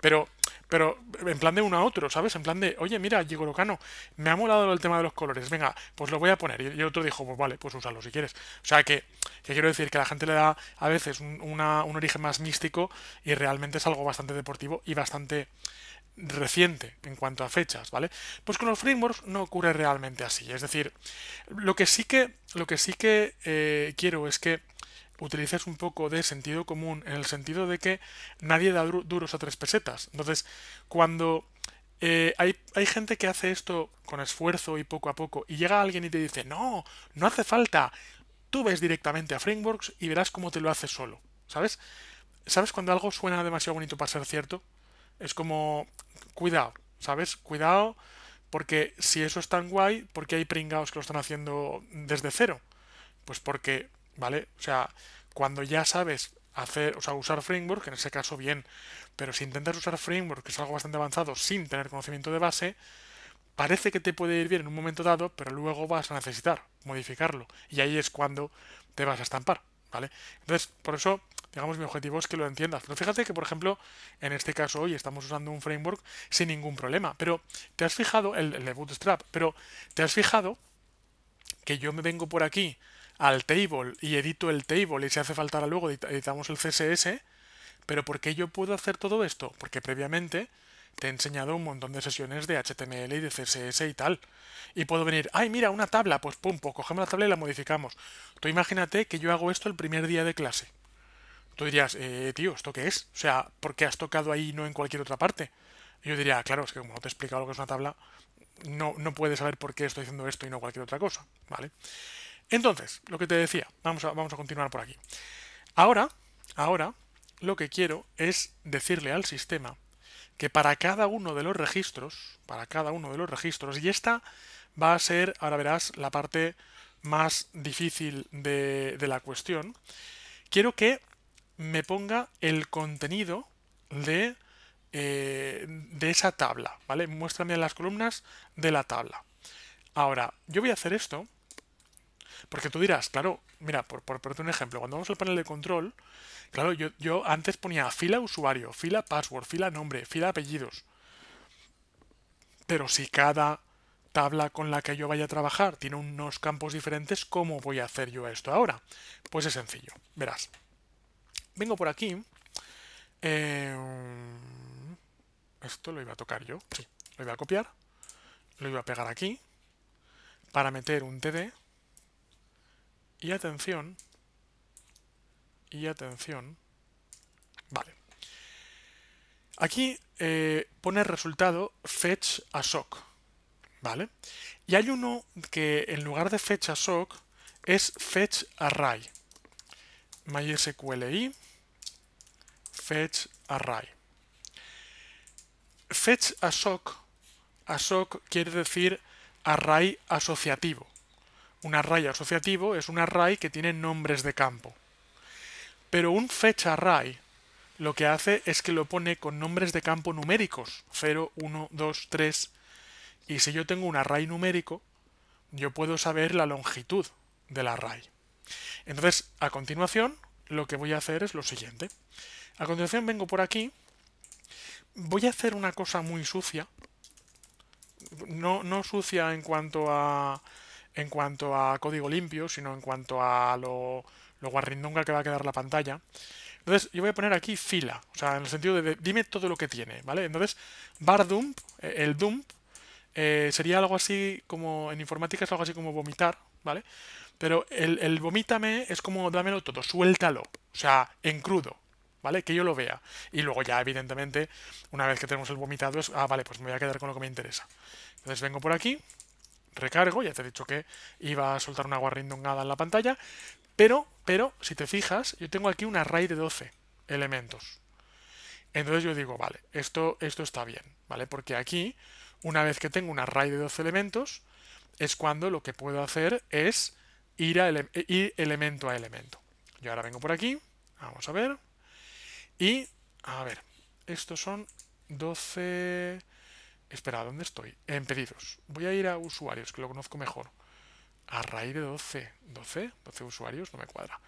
Pero pero en plan de uno a otro, ¿sabes? En plan de, oye, mira, llego Locano, me ha molado el tema de los colores, venga, pues lo voy a poner. Y el otro dijo, pues vale, pues úsalo si quieres. O sea que, quiero decir que a la gente le da a veces un, origen más místico y realmente es algo bastante deportivo y bastante reciente en cuanto a fechas, ¿vale? Pues con los frameworks no ocurre realmente así. Es decir, lo que sí que, lo que sí que eh, quiero es que utilices un poco de sentido común en el sentido de que nadie da duros a tres pesetas. Entonces, cuando eh, hay, hay, gente que hace esto con esfuerzo y poco a poco y llega alguien y te dice, no, no hace falta, tú ves directamente a Frameworks y verás cómo te lo hace solo, ¿sabes? ¿Sabes cuando algo suena demasiado bonito para ser cierto? Es como, cuidado, ¿sabes? Cuidado, porque si eso es tan guay, ¿por qué hay pringados que lo están haciendo desde cero? Pues porque ¿Vale? O sea, cuando ya sabes hacer, o sea, usar framework, en ese caso bien, pero si intentas usar framework, que es algo bastante avanzado, sin tener conocimiento de base, parece que te puede ir bien en un momento dado, pero luego vas a necesitar modificarlo. Y ahí es cuando te vas a estampar, ¿vale? Entonces, por eso, digamos, mi objetivo es que lo entiendas. Pero fíjate que, por ejemplo, en este caso hoy estamos usando un framework sin ningún problema. Pero te has fijado, el, el Bootstrap, pero te has fijado que yo me vengo por aquí al table y edito el table y si hace falta ahora luego editamos el CSS. Pero ¿por qué yo puedo hacer todo esto? Porque previamente te he enseñado un montón de sesiones de HTML y de CSS y tal. Y puedo venir, ay mira, una tabla, pues pum, pues cogemos la tabla y la modificamos. Tú imagínate que yo hago esto el primer día de clase. Tú dirías, eh, tío, ¿esto qué es? O sea, ¿por qué has tocado ahí y no en cualquier otra parte? yo diría, claro, es que como no te he explicado lo que es una tabla, no, no puedes saber por qué estoy haciendo esto y no cualquier otra cosa, ¿vale? Entonces, lo que te decía, vamos a, continuar por aquí. Ahora, ahora, lo que quiero es decirle al sistema que para cada uno de los registros, para cada uno de los registros, y esta va a ser, ahora verás, la parte más difícil de, la cuestión, quiero que me ponga el contenido de, eh, de esa tabla, ¿vale? Muéstrame las columnas de la tabla. Ahora, yo voy a hacer esto porque tú dirás, claro, mira, por, por un ejemplo, cuando vamos al panel de control, claro, yo, antes ponía fila usuario, fila password, fila nombre, fila apellidos. Pero si cada tabla con la que yo vaya a trabajar tiene unos campos diferentes, ¿cómo voy a hacer yo esto ahora? Pues es sencillo, verás. Vengo por aquí. Em, esto lo iba a tocar yo. Sí, lo iba a copiar. Lo iba a pegar aquí. Para meter un TD. Y atención, y atención, vale. Aquí eh, pone resultado fetch a shock. ¿vale? Y hay uno que en lugar de fetch a es fetch array. MySQLi fetch array. Fetch a shock a quiere decir array asociativo. Un array asociativo es un array que tiene nombres de campo. Pero un fetch array lo que hace es que lo pone con nombres de campo numéricos, 0, 1, 2, 3. Y si yo tengo un array numérico, yo puedo saber la longitud del array. Entonces, a continuación, lo que voy a hacer es lo siguiente. A continuación vengo por aquí, voy a hacer una cosa muy sucia, no, no sucia en cuanto a en cuanto a código limpio, sino en cuanto a lo, lo guarrindonga que va a quedar la pantalla. Entonces, yo voy a poner aquí fila, o sea, en el sentido de, dime todo lo que tiene, ¿vale? Entonces, bar dump, eh, el dump, eh, sería algo así como, en informática es algo así como vomitar, ¿vale? Pero el, el vomítame es como dámelo todo, suéltalo, o sea, en crudo, ¿vale? Que yo lo vea. Y luego ya, evidentemente, una vez que tenemos el vomitado, es, ah, vale, pues me voy a quedar con lo que me interesa. Entonces vengo por aquí, recargo, ya te he dicho que iba a soltar una guarrindongada en la pantalla, pero, pero, si te fijas, yo tengo aquí un array de 12 elementos. Entonces yo digo, vale, esto, esto está bien, ¿vale? Porque aquí, una vez que tengo un array de 12 elementos, es cuando lo que puedo hacer es ir, a eh, ir elemento a elemento. Yo ahora vengo por aquí, vamos a ver, y, a ver, estos son 12... Espera, ¿dónde estoy? En pedidos. Voy a ir a usuarios, que lo conozco mejor. A raíz de 12. ¿12? 12 usuarios, no me cuadra.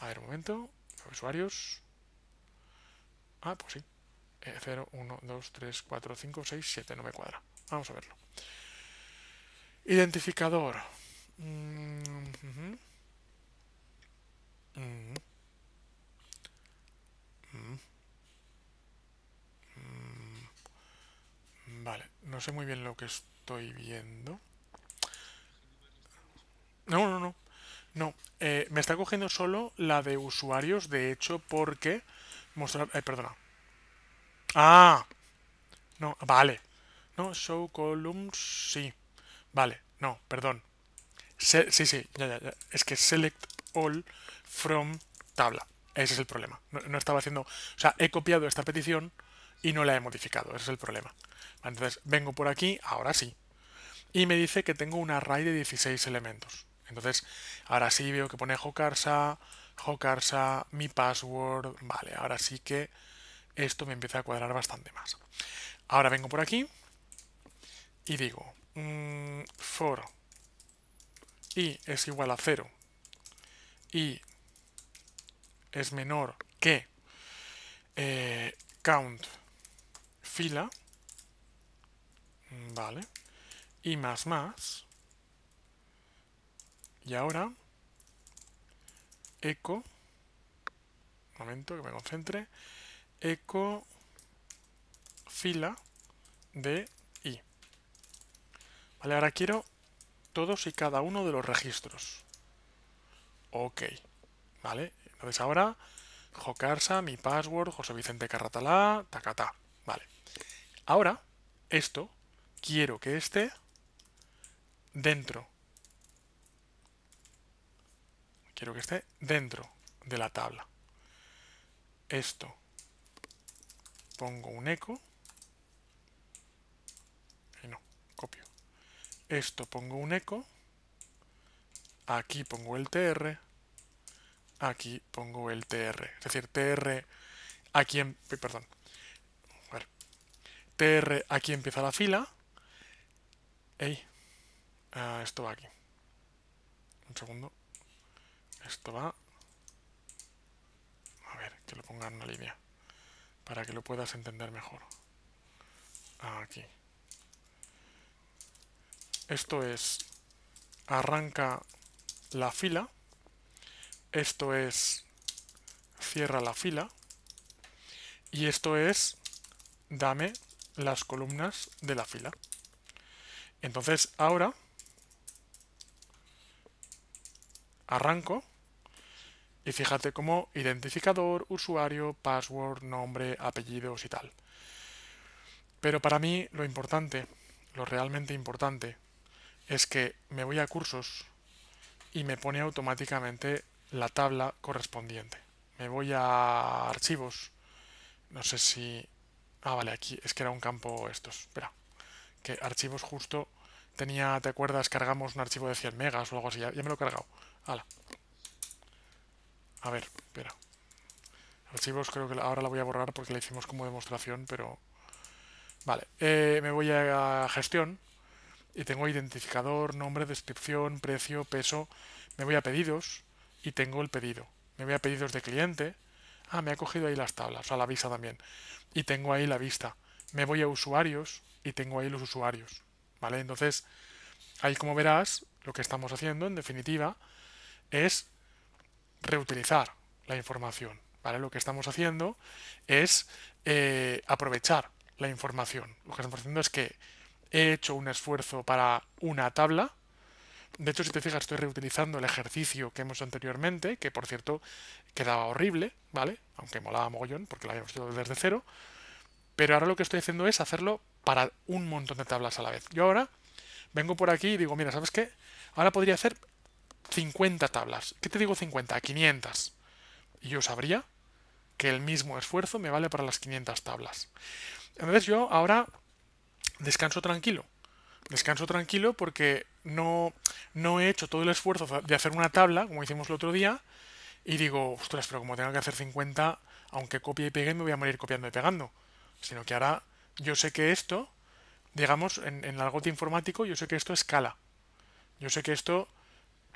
A ver, un momento. Usuarios. Ah, pues sí. 0, 1, 2, 3, 4, 5, 6, 7. No me cuadra. Vamos a verlo. Identificador. Mm, mm, Vale, no sé muy bien lo que estoy viendo. No, no, no. No, eh, me está cogiendo solo la de usuarios, de hecho, porque... Mostrar... Eh, perdona. Ah. No, vale. No, show columns, sí. Vale, no, perdón. sí, sí, ya, ya, ya. Es que select all from tabla. Ese es el problema. No, no estaba haciendo... O sea, he copiado esta petición y no la he modificado. Ese es el problema. Entonces vengo por aquí, ahora sí. Y me dice que tengo un array de 16 elementos. Entonces, ahora sí veo que pone Jocarsa, Jocarsa, mi password. Vale, ahora sí que esto me empieza a cuadrar bastante más. Ahora vengo por aquí y digo mm, for i es igual a 0 y es menor que eh, count fila Vale. Y más más. Y ahora, eco, un momento que me concentre, eco fila de i. Vale, ahora quiero todos y cada uno de los registros. Ok, vale, entonces ahora jocarsa, mi password, José Vicente Carratalá, tacatá, vale. Ahora, esto quiero que esté dentro. Quiero que esté dentro de la tabla. Esto. Pongo un eco. no, copio. Esto pongo un eco. Aquí pongo el tr. Aquí pongo el tr. Es decir, tr aquí Tr em- aquí empieza la fila Ey, ah, esto va aquí. Un segundo. Esto va... A ver, que lo ponga en una línea. Para que lo puedas entender mejor. Aquí. Esto es... Arranca la fila. Esto es... Cierra la fila. Y esto es... Dame las columnas de la fila. Entonces ahora arranco y fíjate como identificador, usuario, password, nombre, apellidos y tal. Pero para mí lo importante, lo realmente importante, es que me voy a cursos y me pone automáticamente la tabla correspondiente. Me voy a archivos. No sé si... Ah, vale, aquí. Es que era un campo estos. Espera que archivos justo tenía, ¿te acuerdas? Cargamos un archivo de 100 megas o algo así. Ya, me lo he cargado. A ver, espera. Archivos creo que ahora la voy a borrar porque la hicimos como demostración, pero... Vale, eh, me voy a gestión y tengo identificador, nombre, descripción, precio, peso. Me voy a pedidos y tengo el pedido. Me voy a pedidos de cliente. Ah, me ha cogido ahí las tablas, o sea, la vista también. Y tengo ahí la vista. Me voy a usuarios y tengo ahí los usuarios, ¿vale? Entonces, ahí como verás, lo que estamos haciendo, en definitiva, es reutilizar la información, ¿vale? Lo que estamos haciendo es eh, aprovechar la información. Lo que estamos haciendo es que he hecho un esfuerzo para una tabla, de hecho, si te fijas, estoy reutilizando el ejercicio que hemos hecho anteriormente, que por cierto quedaba horrible, ¿vale? Aunque molaba mogollón porque lo habíamos hecho desde cero. Pero ahora lo que estoy haciendo es hacerlo para un montón de tablas a la vez. Yo ahora vengo por aquí y digo, mira, ¿sabes qué? Ahora podría hacer 50 tablas. ¿Qué te digo 50? 500. Y yo sabría que el mismo esfuerzo me vale para las 500 tablas. Entonces yo ahora descanso tranquilo. Descanso tranquilo porque no, no he hecho todo el esfuerzo de hacer una tabla, como hicimos el otro día, y digo, ostras, pero como tengo que hacer 50, aunque copie y pegue, me voy a morir copiando y pegando. Sino que ahora yo sé que esto, digamos, en, en el algoritmo informático, yo sé que esto escala. Yo sé que esto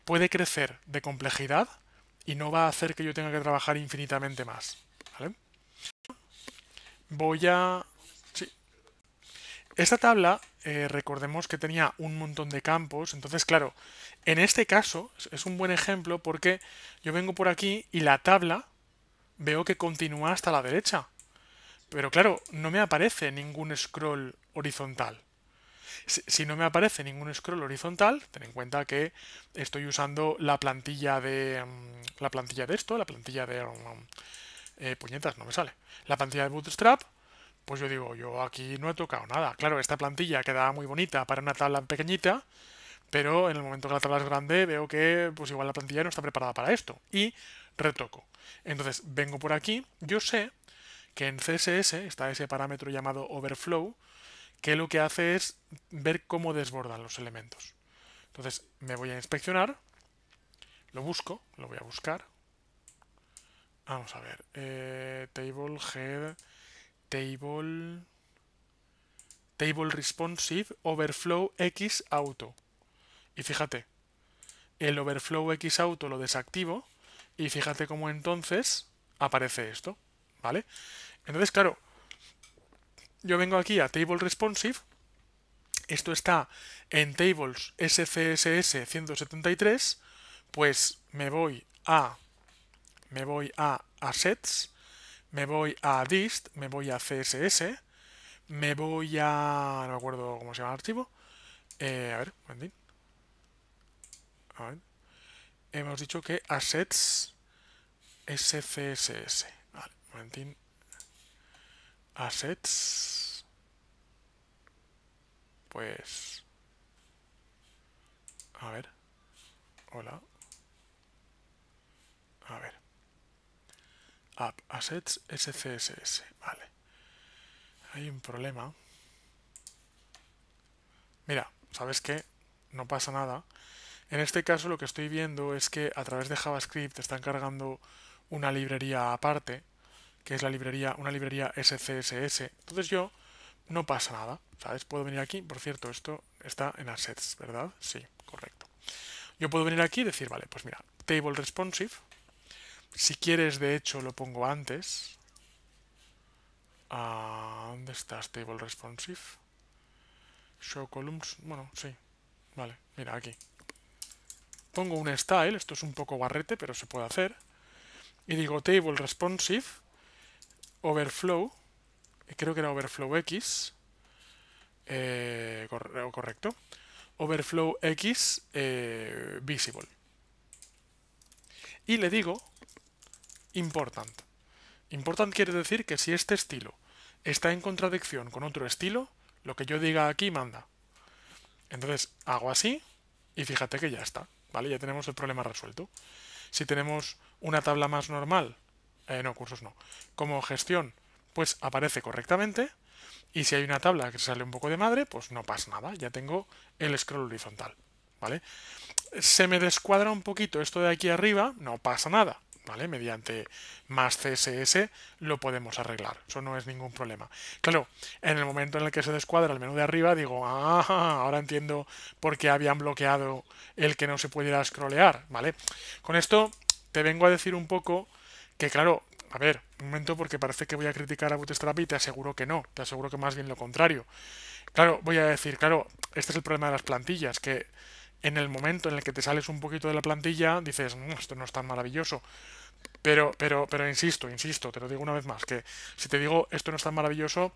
puede crecer de complejidad y no va a hacer que yo tenga que trabajar infinitamente más. Voy a... Sí. Esta tabla, eh, recordemos que tenía un montón de campos, entonces claro, en este caso es un buen ejemplo porque yo vengo por aquí y la tabla veo que continúa hasta la derecha. Pero claro, no me aparece ningún scroll horizontal. Si no me aparece ningún scroll horizontal, ten en cuenta que estoy usando la plantilla de mm, la plantilla de esto, la plantilla de mm, mm, eh, puñetas, no me sale. La plantilla de Bootstrap, pues yo digo, yo aquí no he tocado nada. Claro, esta plantilla queda muy bonita para una tabla pequeñita, pero en el momento que la tabla es grande veo que pues igual la plantilla no está preparada para esto y retoco. Entonces vengo por aquí, yo sé que en CSS está ese parámetro llamado overflow, que lo que hace es ver cómo desbordan los elementos. Entonces me voy a inspeccionar, lo busco, lo voy a buscar. Vamos a ver, eh, table head, table, table responsive, overflow x auto. Y fíjate, el overflow x auto lo desactivo y fíjate cómo entonces aparece esto, ¿vale? Entonces, claro, yo vengo aquí a Table Responsive. Esto está en Tables SCSS 173. Pues me voy a me voy a Assets, me voy a Dist, me voy a CSS, me voy a... no me acuerdo cómo se llama el archivo. Eh, a ver, un A ver. Hemos dicho que Assets SCSS. Vale, un assets pues a ver hola a ver app assets scss vale hay un problema mira sabes que, no pasa nada en este caso lo que estoy viendo es que a través de javascript están cargando una librería aparte que es la librería, una librería SCSS. Entonces yo, no pasa nada, ¿sabes? Puedo venir aquí, por cierto, esto está en assets, ¿verdad? Sí, correcto. Yo puedo venir aquí y decir, vale, pues mira, table responsive. Si quieres, de hecho, lo pongo antes. Ah, ¿Dónde estás, table responsive? Show columns, bueno, sí. Vale, mira, aquí. Pongo un style, esto es un poco barrete, pero se puede hacer. Y digo table responsive overflow, creo que era overflow x, eh, correcto, overflow x eh, visible. Y le digo important. Important quiere decir que si este estilo está en contradicción con otro estilo, lo que yo diga aquí manda. Entonces hago así y fíjate que ya está, ¿vale? Ya tenemos el problema resuelto. Si tenemos una tabla más normal eh, no, cursos no, como gestión, pues aparece correctamente. Y si hay una tabla que sale un poco de madre, pues no pasa nada, ya tengo el scroll horizontal, ¿vale? Se me descuadra un poquito esto de aquí arriba, no pasa nada, ¿vale? Mediante más CSS lo podemos arreglar, eso no es ningún problema. Claro, en el momento en el que se descuadra el menú de arriba, digo, ah, ahora entiendo por qué habían bloqueado el que no se pudiera scrollear, ¿vale? Con esto te vengo a decir un poco que claro, a ver, un momento porque parece que voy a criticar a Bootstrap y te aseguro que no, te aseguro que más bien lo contrario. Claro, voy a decir, claro, este es el problema de las plantillas, que en el momento en el que te sales un poquito de la plantilla, dices, mm, esto no es tan maravilloso. Pero, pero, pero insisto, insisto, te lo digo una vez más, que si te digo esto no es tan maravilloso,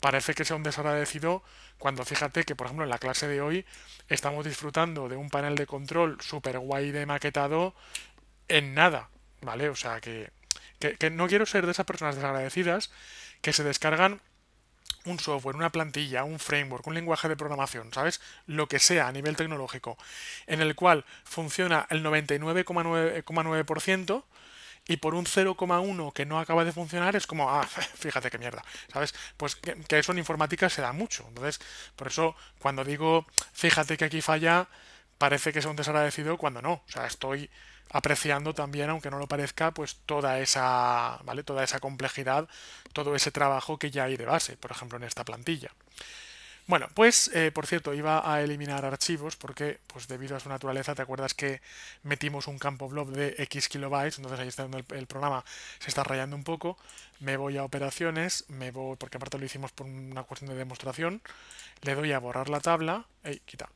parece que sea un desagradecido cuando fíjate que, por ejemplo, en la clase de hoy estamos disfrutando de un panel de control súper guay de maquetado en nada, ¿vale? O sea que que, no quiero ser de esas personas desagradecidas que se descargan un software, una plantilla, un framework, un lenguaje de programación, ¿sabes? Lo que sea a nivel tecnológico, en el cual funciona el 99,9% y por un 0,1 que no acaba de funcionar es como, ah, fíjate qué mierda, ¿sabes? Pues que, que, eso en informática se da mucho. Entonces, por eso cuando digo, fíjate que aquí falla, parece que es un desagradecido cuando no. O sea, estoy apreciando también, aunque no lo parezca, pues toda esa, ¿vale? toda esa complejidad, todo ese trabajo que ya hay de base, por ejemplo, en esta plantilla. Bueno, pues, eh, por cierto, iba a eliminar archivos porque, pues debido a su naturaleza, ¿te acuerdas que metimos un campo blob de X kilobytes? Entonces ahí está donde el, programa se está rayando un poco. Me voy a operaciones, me voy, porque aparte lo hicimos por una cuestión de demostración, le doy a borrar la tabla, y quita,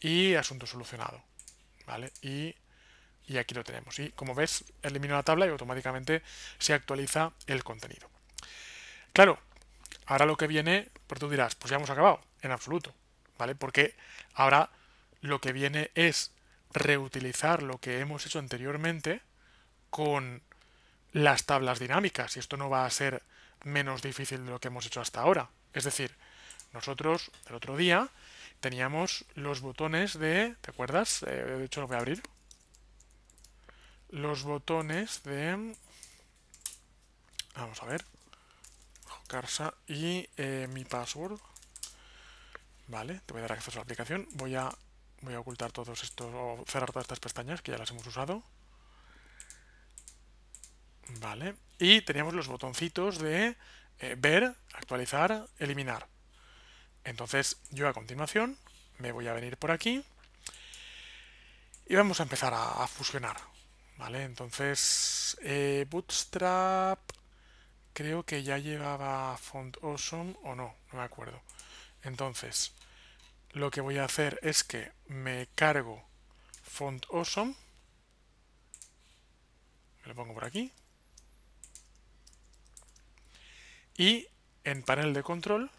y asunto solucionado, ¿vale? Y y aquí lo tenemos. Y como ves, elimino la tabla y automáticamente se actualiza el contenido. Claro, ahora lo que viene, pues tú dirás, pues ya hemos acabado, en absoluto, ¿vale? Porque ahora lo que viene es reutilizar lo que hemos hecho anteriormente con las tablas dinámicas y esto no va a ser menos difícil de lo que hemos hecho hasta ahora. Es decir, nosotros el otro día teníamos los botones de, ¿te acuerdas? Eh, de hecho lo voy a abrir los botones de... Vamos a ver. Carsa y eh, mi password. Vale, te voy a dar acceso a la aplicación. Voy a, voy a ocultar todos estos, o cerrar todas estas pestañas que ya las hemos usado. Vale, y teníamos los botoncitos de eh, ver, actualizar, eliminar. Entonces yo a continuación me voy a venir por aquí y vamos a empezar a fusionar. Vale, entonces eh, Bootstrap creo que ya llevaba Font Awesome o no, no me acuerdo. Entonces, lo que voy a hacer es que me cargo Font Awesome. Me lo pongo por aquí. Y en panel de control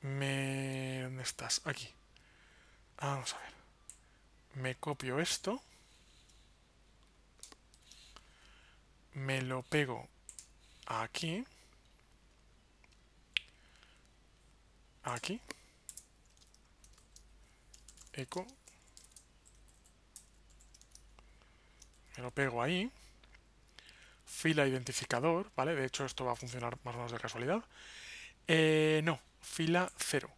me... ¿Dónde estás? Aquí. Vamos a ver. Me copio esto. me lo pego aquí, aquí, eco, me lo pego ahí, fila identificador, ¿vale? De hecho esto va a funcionar más o menos de casualidad. Eh, no, fila 0.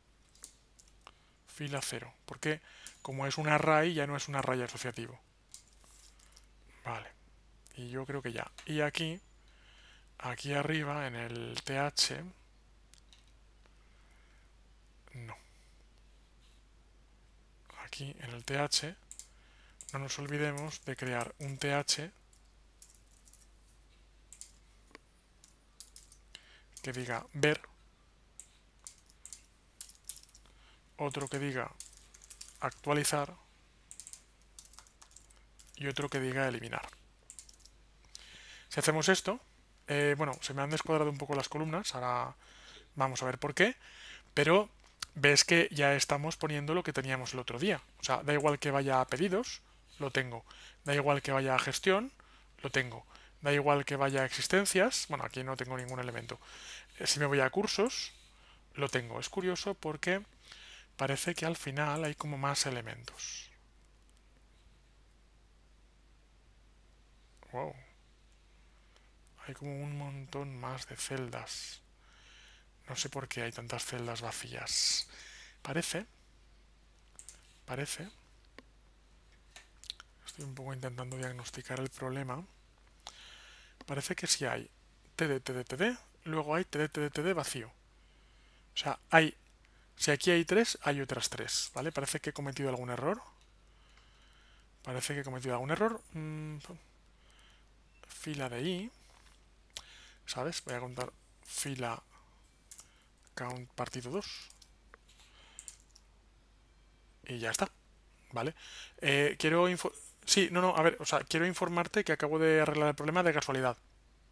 Fila 0, porque como es un array ya no es un array asociativo. Vale y yo creo que ya. Y aquí, aquí arriba en el TH, no. Aquí en el TH, no nos olvidemos de crear un TH que diga ver, otro que diga actualizar y otro que diga eliminar. Si hacemos esto, eh, bueno, se me han descuadrado un poco las columnas, ahora vamos a ver por qué, pero ves que ya estamos poniendo lo que teníamos el otro día. O sea, da igual que vaya a pedidos, lo tengo. Da igual que vaya a gestión, lo tengo. Da igual que vaya a existencias, bueno, aquí no tengo ningún elemento. Eh, si me voy a cursos, lo tengo. Es curioso porque parece que al final hay como más elementos. Wow. Hay como un montón más de celdas. No sé por qué hay tantas celdas vacías. Parece. Parece. Estoy un poco intentando diagnosticar el problema. Parece que si hay TD, TD, TD, luego hay TD, TD, TD vacío. O sea, hay... Si aquí hay tres, hay otras tres, ¿vale? Parece que he cometido algún error. Parece que he cometido algún error. Mm, fila de I. ¿Sabes? Voy a contar fila count partido 2. Y ya está. ¿Vale? Eh, quiero no, no, a ver, quiero informarte que acabo de arreglar el problema de casualidad.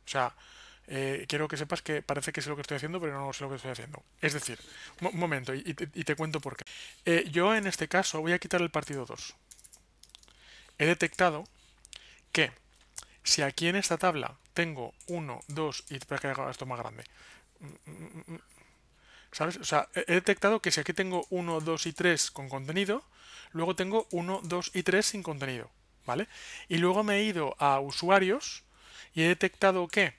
O sea, eh, quiero que sepas que parece que sé lo que estoy haciendo, pero no sé lo que estoy haciendo. Es decir, un momento, y, te, cuento por qué. Eh, yo en este caso voy a quitar el partido 2. He detectado que si aquí en esta tabla tengo 1, 2 y espera que haga esto más grande. ¿Sabes? O sea, he detectado que si aquí tengo 1, 2 y 3 con contenido, luego tengo 1, 2 y 3 sin contenido, ¿vale? Y luego me he ido a usuarios y he detectado que,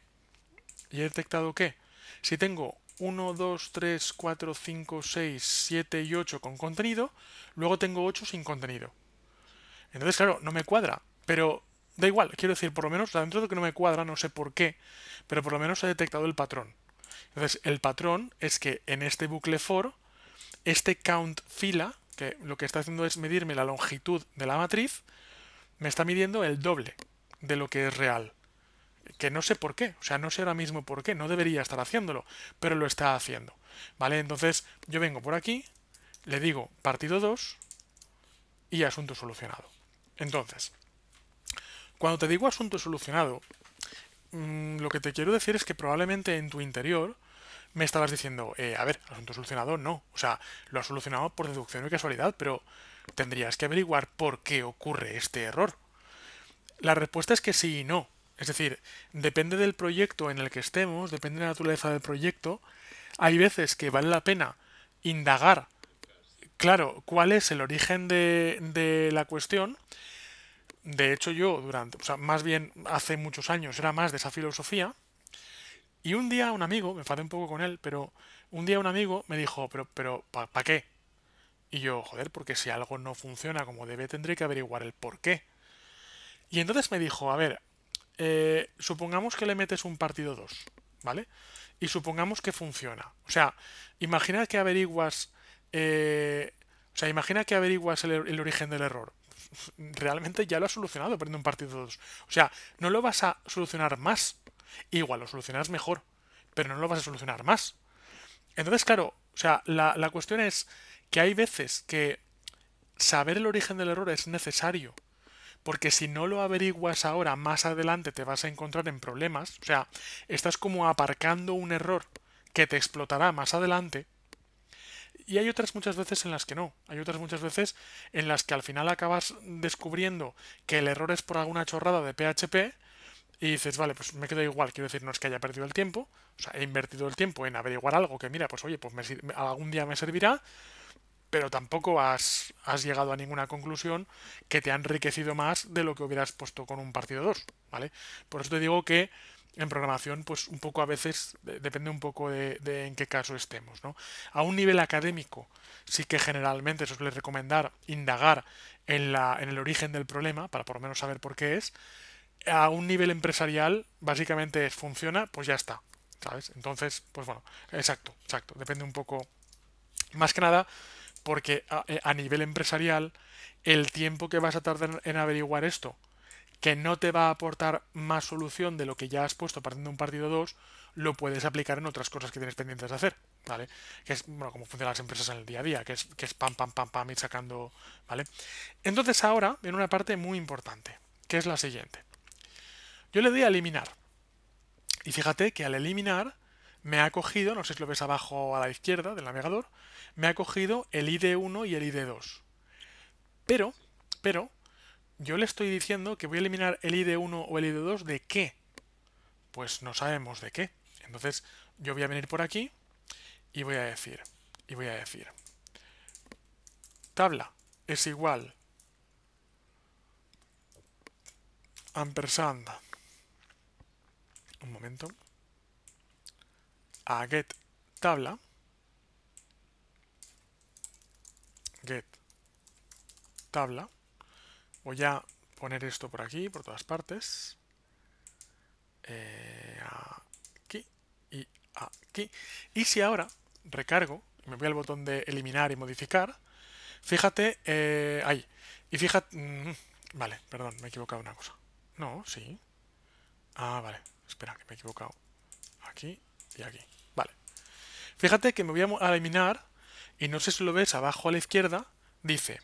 y he detectado que, si tengo 1, 2, 3, 4, 5, 6, 7 y 8 con contenido, luego tengo 8 sin contenido. Entonces, claro, no me cuadra, pero Da igual, quiero decir, por lo menos dentro de que no me cuadra, no sé por qué, pero por lo menos he detectado el patrón. Entonces, el patrón es que en este bucle for, este count fila, que lo que está haciendo es medirme la longitud de la matriz, me está midiendo el doble de lo que es real. Que no sé por qué, o sea, no sé ahora mismo por qué, no debería estar haciéndolo, pero lo está haciendo. ¿Vale? Entonces, yo vengo por aquí, le digo partido 2 y asunto solucionado. Entonces, cuando te digo asunto solucionado, mm, lo que te quiero decir es que probablemente en tu interior me estabas diciendo, eh, a ver, asunto solucionado no. O sea, lo has solucionado por deducción y casualidad, pero tendrías que averiguar por qué ocurre este error. La respuesta es que sí y no. Es decir, depende del proyecto en el que estemos, depende de la naturaleza del proyecto. Hay veces que vale la pena indagar, claro, cuál es el origen de, de la cuestión de hecho yo durante, o sea, más bien hace muchos años era más de esa filosofía. Y un día un amigo, me enfadé un poco con él, pero un día un amigo me dijo, pero, pero, ¿para qué? Y yo, joder, porque si algo no funciona como debe, tendré que averiguar el por qué. Y entonces me dijo, a ver, eh, supongamos que le metes un partido 2, ¿vale? Y supongamos que funciona. O sea, imagina que averiguas... Eh, o sea, imagina que averiguas el origen del error realmente ya lo has solucionado perdiendo un partido dos O sea, no lo vas a solucionar más. Igual lo solucionas mejor, pero no lo vas a solucionar más. Entonces, claro, o sea, la, la cuestión es que hay veces que saber el origen del error es necesario. Porque si no lo averiguas ahora, más adelante te vas a encontrar en problemas. O sea, estás como aparcando un error que te explotará más adelante y hay otras muchas veces en las que no. Hay otras muchas veces en las que al final acabas descubriendo que el error es por alguna chorrada de PHP y dices, vale, pues me queda igual. Quiero decir, no es que haya perdido el tiempo. O sea, he invertido el tiempo en averiguar algo que, mira, pues oye, pues algún día me servirá. Pero tampoco has, has llegado a ninguna conclusión que te ha enriquecido más de lo que hubieras puesto con un partido 2, ¿vale? Por eso te digo que en programación, pues un poco a veces depende un poco de, en qué caso estemos. ¿no? A un nivel académico, sí que generalmente se suele recomendar indagar en, la, en el origen del problema, para por lo menos saber por qué es. A un nivel empresarial, básicamente es, funciona, pues ya está. ¿Sabes? Entonces, pues bueno, exacto, exacto. Depende un poco. Más que nada, porque a, eh, a nivel empresarial, el tiempo que vas a tardar en averiguar esto que no te va a aportar más solución de lo que ya has puesto partiendo de un partido 2, lo puedes aplicar en otras cosas que tienes pendientes de hacer, ¿vale? Que es, bueno, como funcionan las empresas en el día a día, que es, que es pam, pam, pam, pam, ir sacando, ¿vale? Entonces ahora viene una parte muy importante, que es la siguiente. Yo le doy a eliminar. Y fíjate que al eliminar me ha cogido, no sé si lo ves abajo a la izquierda del navegador, me ha cogido el ID1 y el ID2. Pero, pero, yo le estoy diciendo que voy a eliminar el ID1 o el ID2 de qué. Pues no sabemos de qué. Entonces yo voy a venir por aquí y voy a decir, y voy a decir, tabla es igual ampersand un momento a get tabla get tabla Voy a poner esto por aquí, por todas partes. Eh, aquí y aquí. Y si ahora recargo, me voy al botón de eliminar y modificar, fíjate, eh, ahí. Y fíjate... Mm, vale, perdón, me he equivocado una cosa. No, sí. Ah, vale. Espera, que me he equivocado. Aquí y aquí. Vale. Fíjate que me voy a eliminar y no sé si lo ves abajo a la izquierda, dice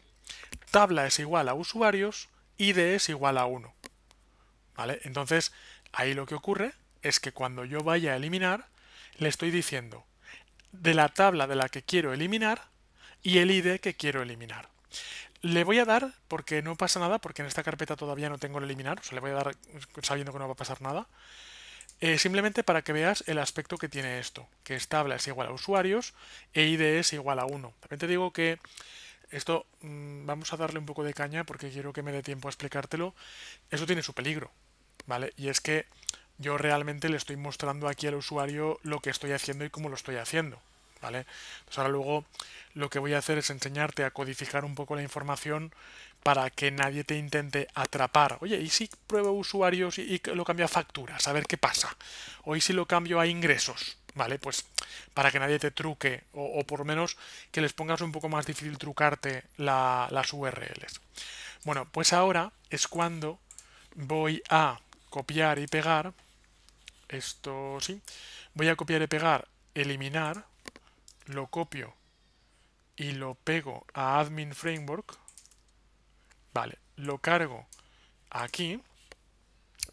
tabla es igual a usuarios, id es igual a 1. ¿Vale? Entonces, ahí lo que ocurre es que cuando yo vaya a eliminar, le estoy diciendo de la tabla de la que quiero eliminar y el id que quiero eliminar. Le voy a dar, porque no pasa nada, porque en esta carpeta todavía no tengo el eliminar, o sea, le voy a dar sabiendo que no va a pasar nada, eh, simplemente para que veas el aspecto que tiene esto, que es tabla es igual a usuarios e id es igual a 1. También te digo que esto mm, vamos a darle un poco de caña porque quiero que me dé tiempo a explicártelo. Eso tiene su peligro, ¿vale? Y es que yo realmente le estoy mostrando aquí al usuario lo que estoy haciendo y cómo lo estoy haciendo, ¿vale? Entonces ahora luego lo que voy a hacer es enseñarte a codificar un poco la información para que nadie te intente atrapar. Oye, ¿y si pruebo usuarios y, y lo cambio a facturas? A ver qué pasa. O ¿y si lo cambio a ingresos? ¿vale? Pues para que nadie te truque o, por lo menos que les pongas un poco más difícil trucarte las URLs. Bueno, pues ahora es cuando voy a copiar y pegar, esto sí, voy a copiar y pegar, eliminar, lo copio y lo pego a admin framework, vale, lo cargo aquí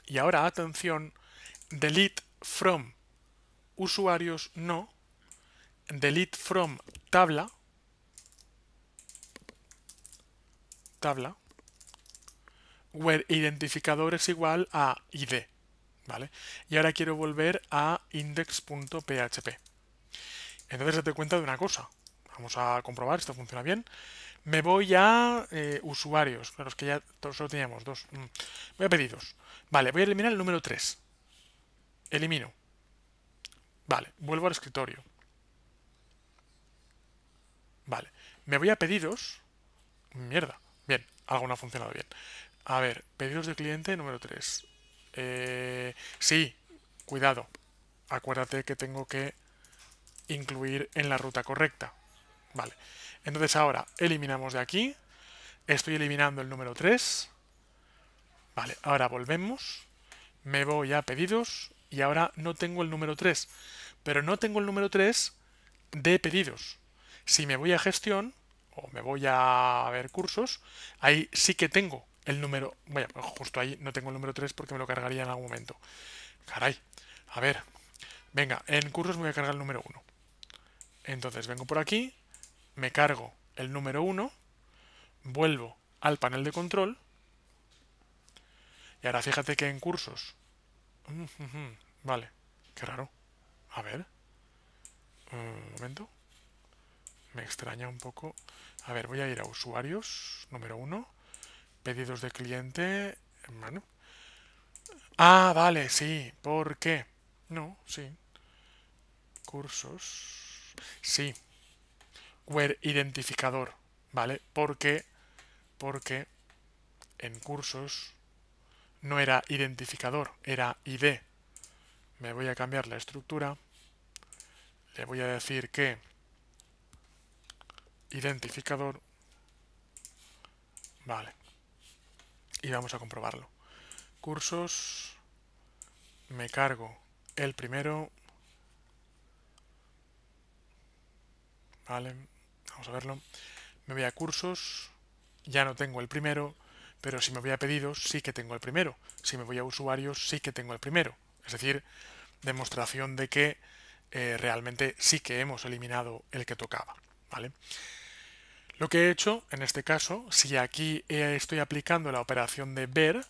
y ahora atención, delete from usuarios no, delete from tabla, tabla, where identificador es igual a id, ¿vale? Y ahora quiero volver a index.php. Entonces se cuenta de una cosa. Vamos a comprobar, esto funciona bien. Me voy a eh, usuarios. Claro, es que ya solo teníamos dos. Mm. Voy a pedidos. Vale, voy a eliminar el número 3. Elimino. Vale, vuelvo al escritorio. Vale, me voy a pedidos. Mierda. Bien, algo no ha funcionado bien. A ver, pedidos de cliente número 3. Eh, sí, cuidado. Acuérdate que tengo que incluir en la ruta correcta. Vale. Entonces ahora eliminamos de aquí. Estoy eliminando el número 3. Vale, ahora volvemos. Me voy a pedidos y ahora no tengo el número 3 pero no tengo el número 3 de pedidos. Si me voy a gestión o me voy a ver cursos, ahí sí que tengo el número, bueno, justo ahí no tengo el número 3 porque me lo cargaría en algún momento. Caray, a ver, venga, en cursos me voy a cargar el número 1. Entonces vengo por aquí, me cargo el número 1, vuelvo al panel de control, y ahora fíjate que en cursos... Vale, qué raro. A ver. Un momento. Me extraña un poco. A ver, voy a ir a usuarios, número uno. Pedidos de cliente. Bueno. Ah, vale, sí. ¿Por qué? No, sí. Cursos. Sí. Where identificador. ¿Vale? Porque. Porque en cursos no era identificador, era ID me voy a cambiar la estructura, le voy a decir que identificador, vale, y vamos a comprobarlo. Cursos, me cargo el primero, vale, vamos a verlo, me voy a cursos, ya no tengo el primero, pero si me voy a pedidos sí que tengo el primero, si me voy a usuarios sí que tengo el primero. Es decir, demostración de que eh, realmente sí que hemos eliminado el que tocaba. ¿vale? Lo que he hecho en este caso, si aquí eh, estoy aplicando la operación de ver,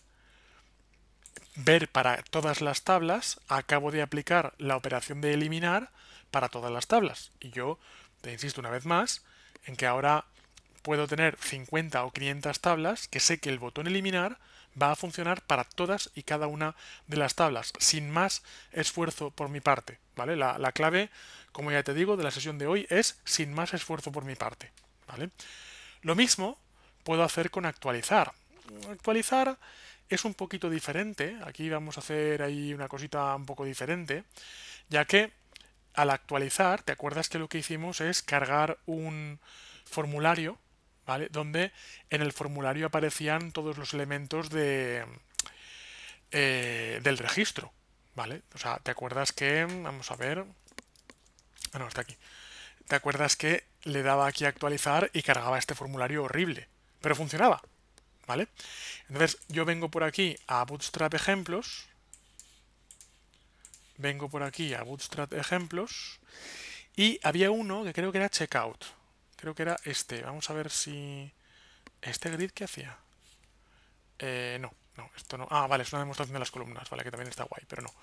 ver para todas las tablas, acabo de aplicar la operación de eliminar para todas las tablas. Y yo te insisto una vez más en que ahora puedo tener 50 o 500 tablas que sé que el botón eliminar va a funcionar para todas y cada una de las tablas, sin más esfuerzo por mi parte, ¿vale? La, clave, como ya te digo, de la sesión de hoy es sin más esfuerzo por mi parte, ¿vale? Lo mismo puedo hacer con actualizar. Actualizar es un poquito diferente, aquí vamos a hacer ahí una cosita un poco diferente, ya que al actualizar, te acuerdas que lo que hicimos es cargar un formulario ¿vale? Donde en el formulario aparecían todos los elementos de, eh, del registro, ¿vale? O sea, ¿te acuerdas que, vamos a ver, ah, no, está aquí, ¿te acuerdas que le daba aquí actualizar y cargaba este formulario horrible? Pero funcionaba, ¿vale? Entonces yo vengo por aquí a Bootstrap ejemplos, vengo por aquí a Bootstrap ejemplos, y había uno que creo que era checkout, Creo que era este. Vamos a ver si... ¿Este grid qué hacía? Eh, no, no, esto no. Ah, vale, es una demostración de las columnas, vale, que también está guay, pero no. un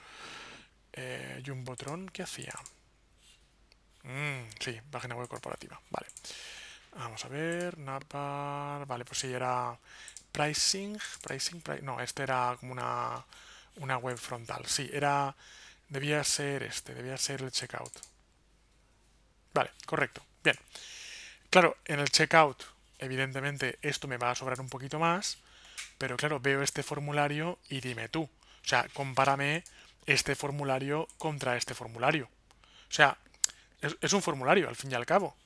eh, Jumbotron, ¿qué hacía? Mmm, sí, página web corporativa, vale. Vamos a ver, Napar... Vale, pues sí, era pricing, pricing, no, este era como una, una web frontal. Sí, era... Debía ser este, debía ser el checkout. Vale, correcto. Bien. Claro, en el checkout, evidentemente, esto me va a sobrar un poquito más, pero claro, veo este formulario y dime tú. O sea, compárame este formulario contra este formulario. O sea, es, un formulario, al fin y al cabo.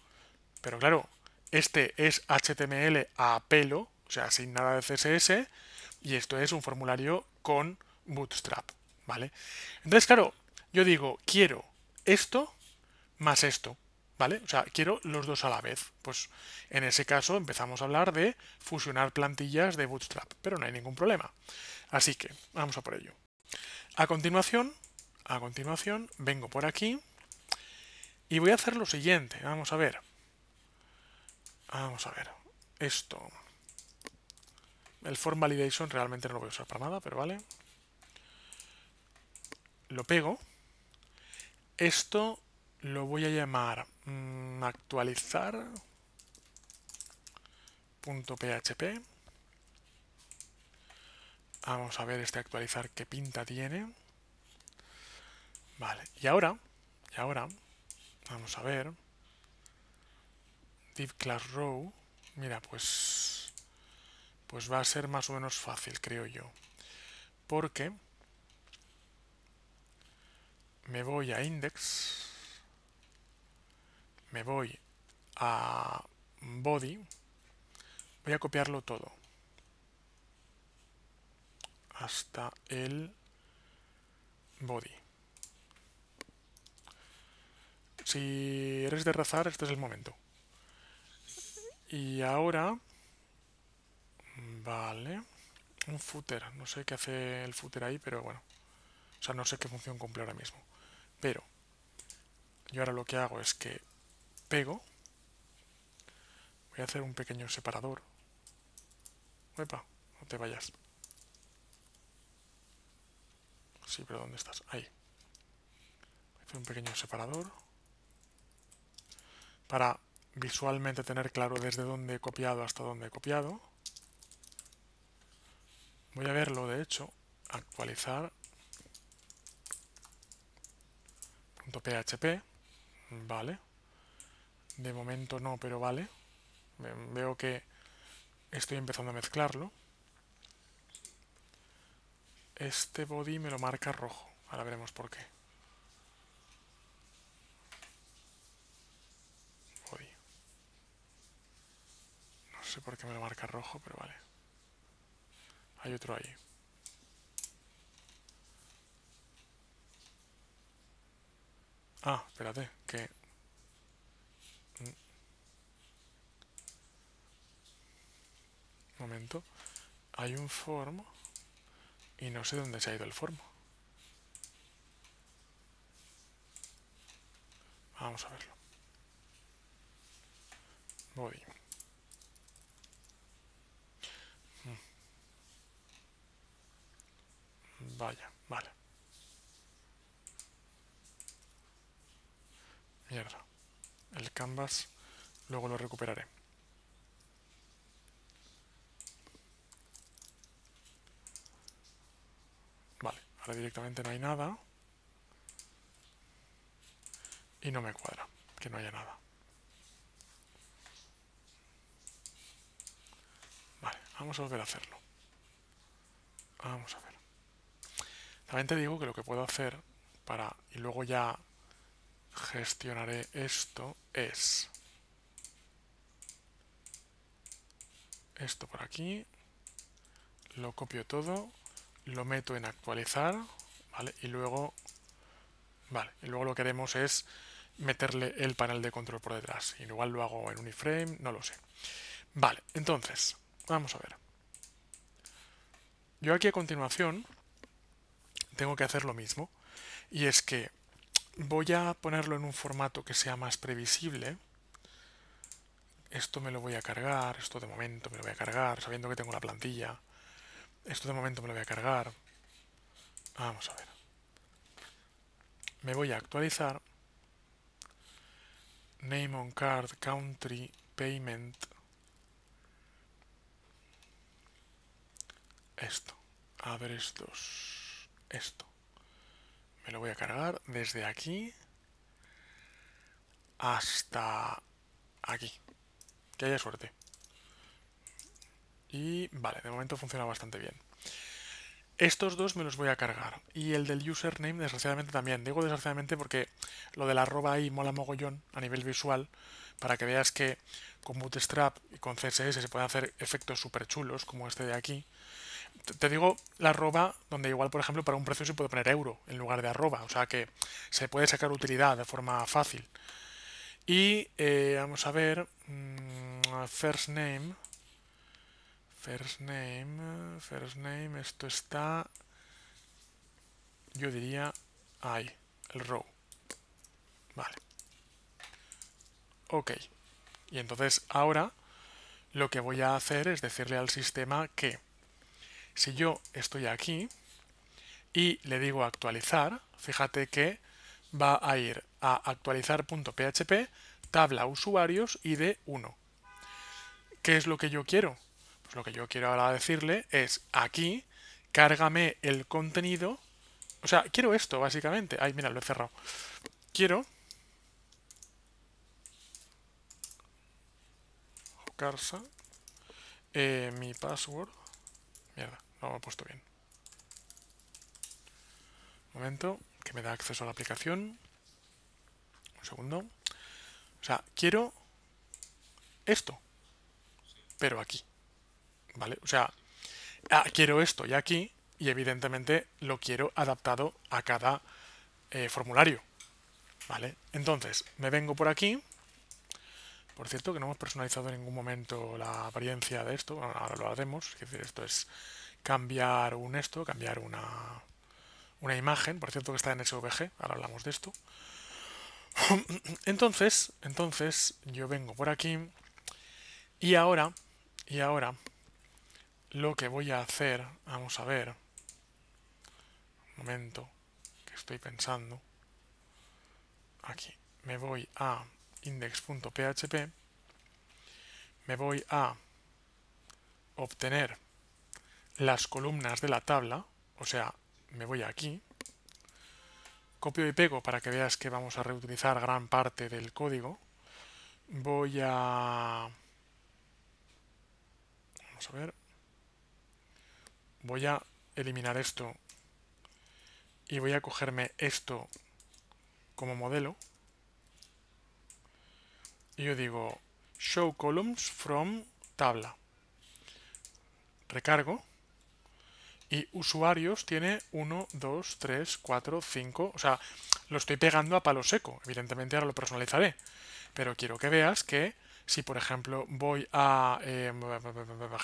Pero claro, este es HTML a pelo, o sea, sin nada de CSS, y esto es un formulario con Bootstrap, ¿vale? Entonces, claro, yo digo, quiero esto más esto. ¿Vale? O sea, quiero los dos a la vez. Pues en ese caso empezamos a hablar de fusionar plantillas de Bootstrap, pero no hay ningún problema. Así que vamos a por ello. A continuación, a continuación, vengo por aquí y voy a hacer lo siguiente. Vamos a ver. Vamos a ver. Esto. El form validation realmente no lo voy a usar para nada, pero vale. Lo pego. Esto lo voy a llamar actualizar.php mm, actualizar punto php vamos a ver este actualizar qué pinta tiene vale y ahora y ahora vamos a ver div class row mira pues pues va a ser más o menos fácil creo yo porque me voy a index me voy a body, voy a copiarlo todo hasta el body. Si eres de razar, este es el momento. Y ahora, vale, un footer. No sé qué hace el footer ahí, pero bueno. O sea, no sé qué función cumple ahora mismo. Pero, yo ahora lo que hago es que pego. Voy a hacer un pequeño separador. no te vayas. Sí, pero ¿dónde estás? Ahí. un pequeño separador. Para visualmente tener claro desde dónde he copiado hasta dónde he copiado. Voy a verlo, de hecho, actualizar .php, vale. De momento no, pero vale. Veo que estoy empezando a mezclarlo. Este body me lo marca rojo. Ahora veremos por qué. Body. No sé por qué me lo marca rojo, pero vale. Hay otro ahí. Ah, espérate, que momento hay un form y no sé dónde se ha ido el form. Vamos a verlo. Body. Mm. Vaya, vale. Mierda. El canvas luego lo recuperaré. Ahora directamente no hay nada. Y no me cuadra que no haya nada. Vale, vamos a volver a hacerlo. Vamos a ver. También te digo que lo que puedo hacer para... Y luego ya gestionaré esto es... Esto por aquí. Lo copio todo lo meto en actualizar, ¿vale? Y luego, vale, y luego lo que haremos es meterle el panel de control por detrás. Y igual lo hago en un iframe, no lo sé. Vale, entonces, vamos a ver. Yo aquí a continuación tengo que hacer lo mismo. Y es que voy a ponerlo en un formato que sea más previsible. Esto me lo voy a cargar, esto de momento me lo voy a cargar, sabiendo que tengo la plantilla. Esto de momento me lo voy a cargar. Vamos a ver. Me voy a actualizar. Name on card, country, payment. Esto. A ver estos. Esto. Me lo voy a cargar desde aquí hasta aquí. Que haya suerte. Y vale, de momento funciona bastante bien. Estos dos me los voy a cargar. Y el del username, desgraciadamente también. Digo desgraciadamente porque lo del arroba ahí mola mogollón a nivel visual. Para que veas que con Bootstrap y con CSS se pueden hacer efectos súper chulos, como este de aquí. Te digo la arroba, donde igual, por ejemplo, para un precio se puede poner euro en lugar de arroba. O sea que se puede sacar utilidad de forma fácil. Y eh, vamos a ver. Mm, first name. First name, first name, esto está, yo diría, ahí, el row. Vale. Ok. Y entonces ahora lo que voy a hacer es decirle al sistema que si yo estoy aquí y le digo actualizar, fíjate que va a ir a actualizar.php, tabla usuarios id 1. ¿Qué es lo que yo quiero? lo que yo quiero ahora decirle es aquí, cárgame el contenido. O sea, quiero esto, básicamente. Ay, mira, lo he cerrado. Quiero... Carsa. Eh, mi password. Mierda, no lo he puesto bien. Un momento, que me da acceso a la aplicación. Un segundo. O sea, quiero esto, pero aquí. ¿vale? O sea, ah, quiero esto y aquí, y evidentemente lo quiero adaptado a cada eh, formulario, ¿vale? Entonces, me vengo por aquí. Por cierto, que no hemos personalizado en ningún momento la apariencia de esto, ahora lo haremos, esto es cambiar un esto, cambiar una, una imagen, por cierto que está en SVG, ahora hablamos de esto. Entonces, entonces yo vengo por aquí y ahora, y ahora lo que voy a hacer, vamos a ver, un momento, que estoy pensando, aquí, me voy a index.php, me voy a obtener las columnas de la tabla, o sea, me voy aquí, copio y pego para que veas que vamos a reutilizar gran parte del código, voy a... Vamos a ver, voy a eliminar esto y voy a cogerme esto como modelo y yo digo show columns from tabla recargo y usuarios tiene 1, 2, 3, 4, 5 o sea, lo estoy pegando a palo seco evidentemente ahora lo personalizaré pero quiero que veas que si por ejemplo voy a eh,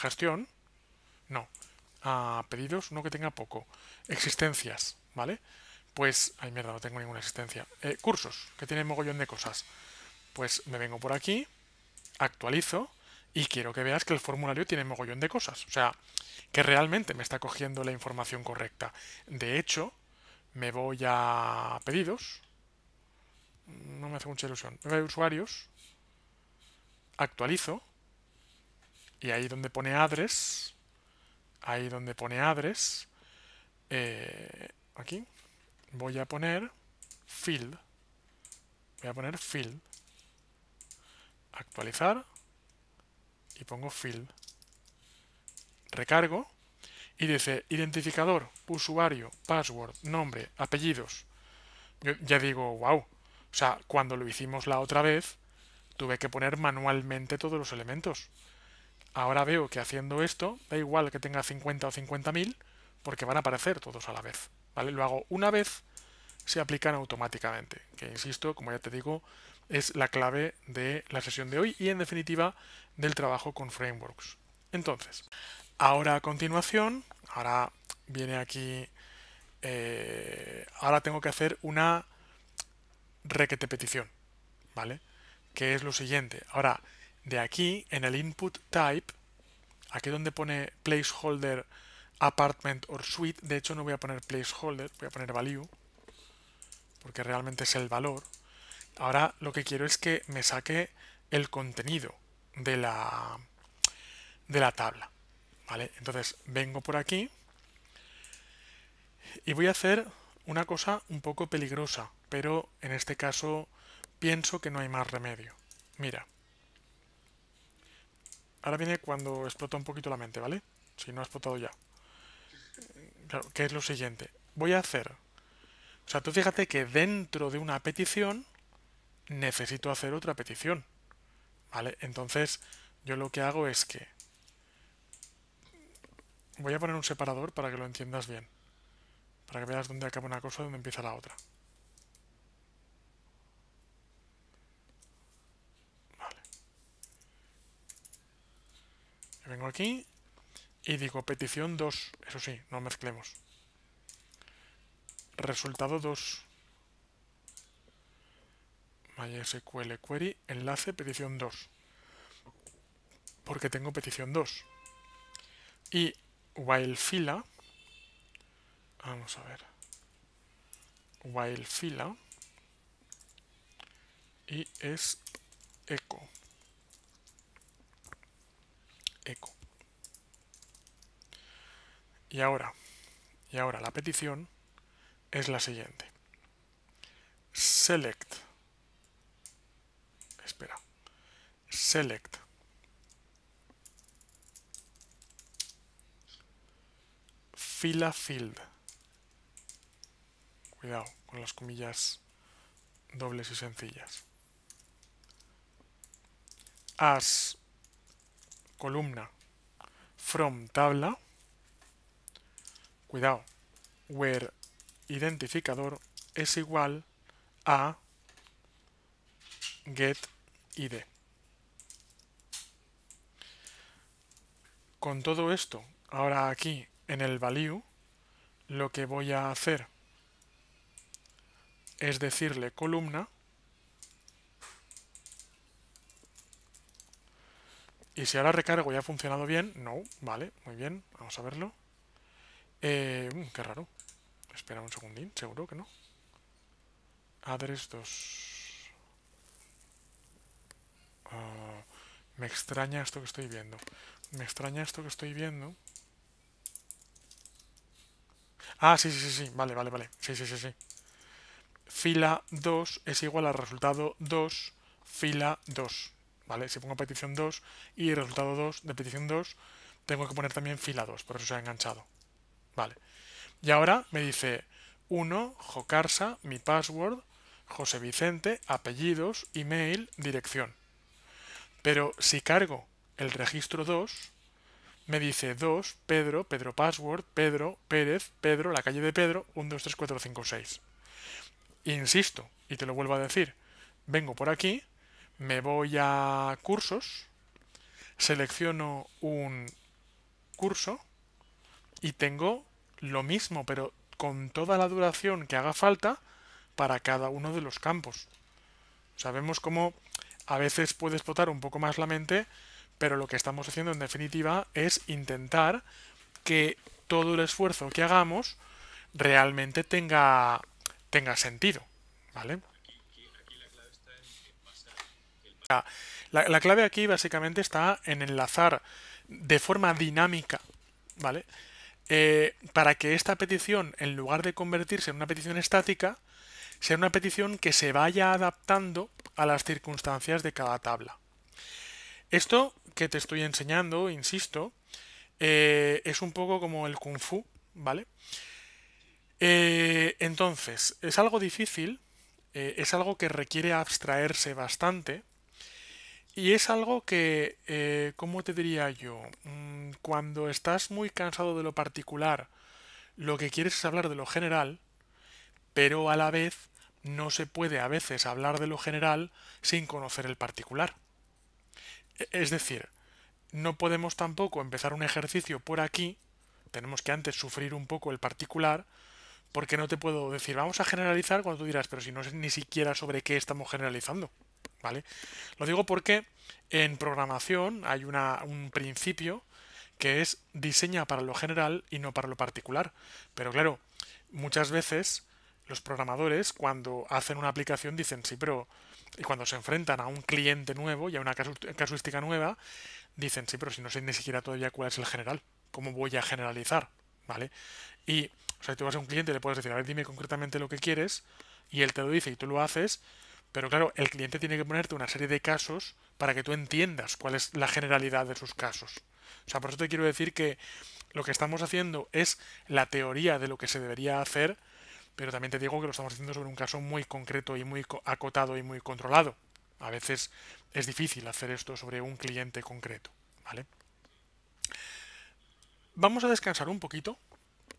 gestión no, a pedidos, uno que tenga poco. Existencias, ¿vale? Pues, ay mierda, no tengo ninguna existencia. Eh, cursos, que tienen mogollón de cosas. Pues me vengo por aquí, actualizo y quiero que veas que el formulario tiene mogollón de cosas. O sea, que realmente me está cogiendo la información correcta. De hecho, me voy a pedidos. No me hace mucha ilusión. Me voy a usuarios. Actualizo. Y ahí donde pone adres ahí donde pone address, eh, aquí, voy a poner field. Voy a poner field. Actualizar. Y pongo field. Recargo. Y dice identificador, usuario, password, nombre, apellidos. Yo ya digo, wow. O sea, cuando lo hicimos la otra vez, tuve que poner manualmente todos los elementos. Ahora veo que haciendo esto, da igual que tenga 50 o 50.000, porque van a aparecer todos a la vez. ¿vale? Lo hago una vez, se aplican automáticamente. Que insisto, como ya te digo, es la clave de la sesión de hoy y en definitiva del trabajo con frameworks. Entonces, ahora a continuación, ahora viene aquí, eh, ahora tengo que hacer una requete petición, ¿vale? Que es lo siguiente. Ahora, de aquí, en el input type, aquí donde pone placeholder apartment or suite, de hecho no voy a poner placeholder, voy a poner value, porque realmente es el valor. Ahora lo que quiero es que me saque el contenido de la, de la tabla. ¿vale? Entonces vengo por aquí y voy a hacer una cosa un poco peligrosa, pero en este caso pienso que no hay más remedio. Mira, Ahora viene cuando explota un poquito la mente, ¿vale? Si no ha explotado ya. ¿Qué que es lo siguiente. Voy a hacer... O sea, tú fíjate que dentro de una petición necesito hacer otra petición. ¿Vale? Entonces, yo lo que hago es que... Voy a poner un separador para que lo entiendas bien. Para que veas dónde acaba una cosa y dónde empieza la otra. Vengo aquí y digo petición 2. Eso sí, no mezclemos. Resultado 2. MySQL query, enlace, petición 2. Porque tengo petición 2. Y while fila, vamos a ver, while fila, y es echo. Y ahora, y ahora la petición es la siguiente. Select. Espera. Select. Fila field. Cuidado con las comillas dobles y sencillas. As columna from tabla, cuidado, where identificador es igual a get id. Con todo esto, ahora aquí en el value, lo que voy a hacer es decirle columna Y si ahora recargo y ha funcionado bien, no, vale, muy bien, vamos a verlo. Eh, mm, qué raro. Espera un segundín, seguro que no. Address 2. Ah, me extraña esto que estoy viendo. Me extraña esto que estoy viendo. Ah, sí, sí, sí, sí. Vale, vale, vale. Sí, sí, sí, sí. Fila 2 es igual al resultado 2, fila 2. Si pongo petición 2 y resultado 2 de petición 2, tengo que poner también fila 2, por eso se ha enganchado. Vale. Y ahora me dice 1, Jocarsa, mi password, José Vicente, apellidos, email, dirección. Pero si cargo el registro 2, me dice 2, Pedro, Pedro Password, Pedro, Pérez, Pedro, la calle de Pedro, 1, 2, 3, 4, 5, 6. Insisto, y te lo vuelvo a decir, vengo por aquí, me voy a cursos, selecciono un curso y tengo lo mismo, pero con toda la duración que haga falta para cada uno de los campos. Sabemos cómo a veces puede explotar un poco más la mente, pero lo que estamos haciendo en definitiva es intentar que todo el esfuerzo que hagamos realmente tenga, tenga sentido. ¿Vale? La, clave aquí básicamente está en enlazar de forma dinámica, ¿vale? Eh, para que esta petición, en lugar de convertirse en una petición estática, sea una petición que se vaya adaptando a las circunstancias de cada tabla. Esto que te estoy enseñando, insisto, eh, es un poco como el kung fu, ¿vale? Eh, entonces, es algo difícil, es algo que requiere abstraerse bastante, y es algo que, eh, ¿cómo te diría yo? Mm, cuando estás muy cansado de lo particular, lo que quieres es hablar de lo general, pero a la vez no se puede a veces hablar de lo general sin conocer el particular. E, es decir, no podemos tampoco empezar un ejercicio por aquí, tenemos que antes sufrir un poco el particular, porque no te puedo decir, vamos a generalizar cuando tú dirás, pero si no sé ni siquiera sobre qué estamos generalizando. ¿vale? Lo digo porque en programación hay un principio que es diseña para lo general y no para lo particular. Pero claro, muchas veces los programadores cuando hacen una aplicación dicen sí, pero... Y cuando se enfrentan a un cliente nuevo y a una casuística nueva, dicen sí, pero si no sé ni siquiera todavía cuál es el general, ¿cómo voy a generalizar? ¿Vale? Y, o sea, tú vas a un cliente y le puedes decir, a ver, dime concretamente lo que quieres, y él te lo dice y tú lo haces, pero claro, el cliente tiene que ponerte una serie de casos para que tú entiendas cuál es la generalidad de sus casos. O sea, por eso te quiero decir que lo que estamos haciendo es la teoría de lo que se debería hacer, pero también te digo que lo estamos haciendo sobre un caso muy concreto y muy acotado y muy controlado. A veces es difícil hacer esto sobre un cliente concreto, ¿vale? Vamos a descansar un poquito,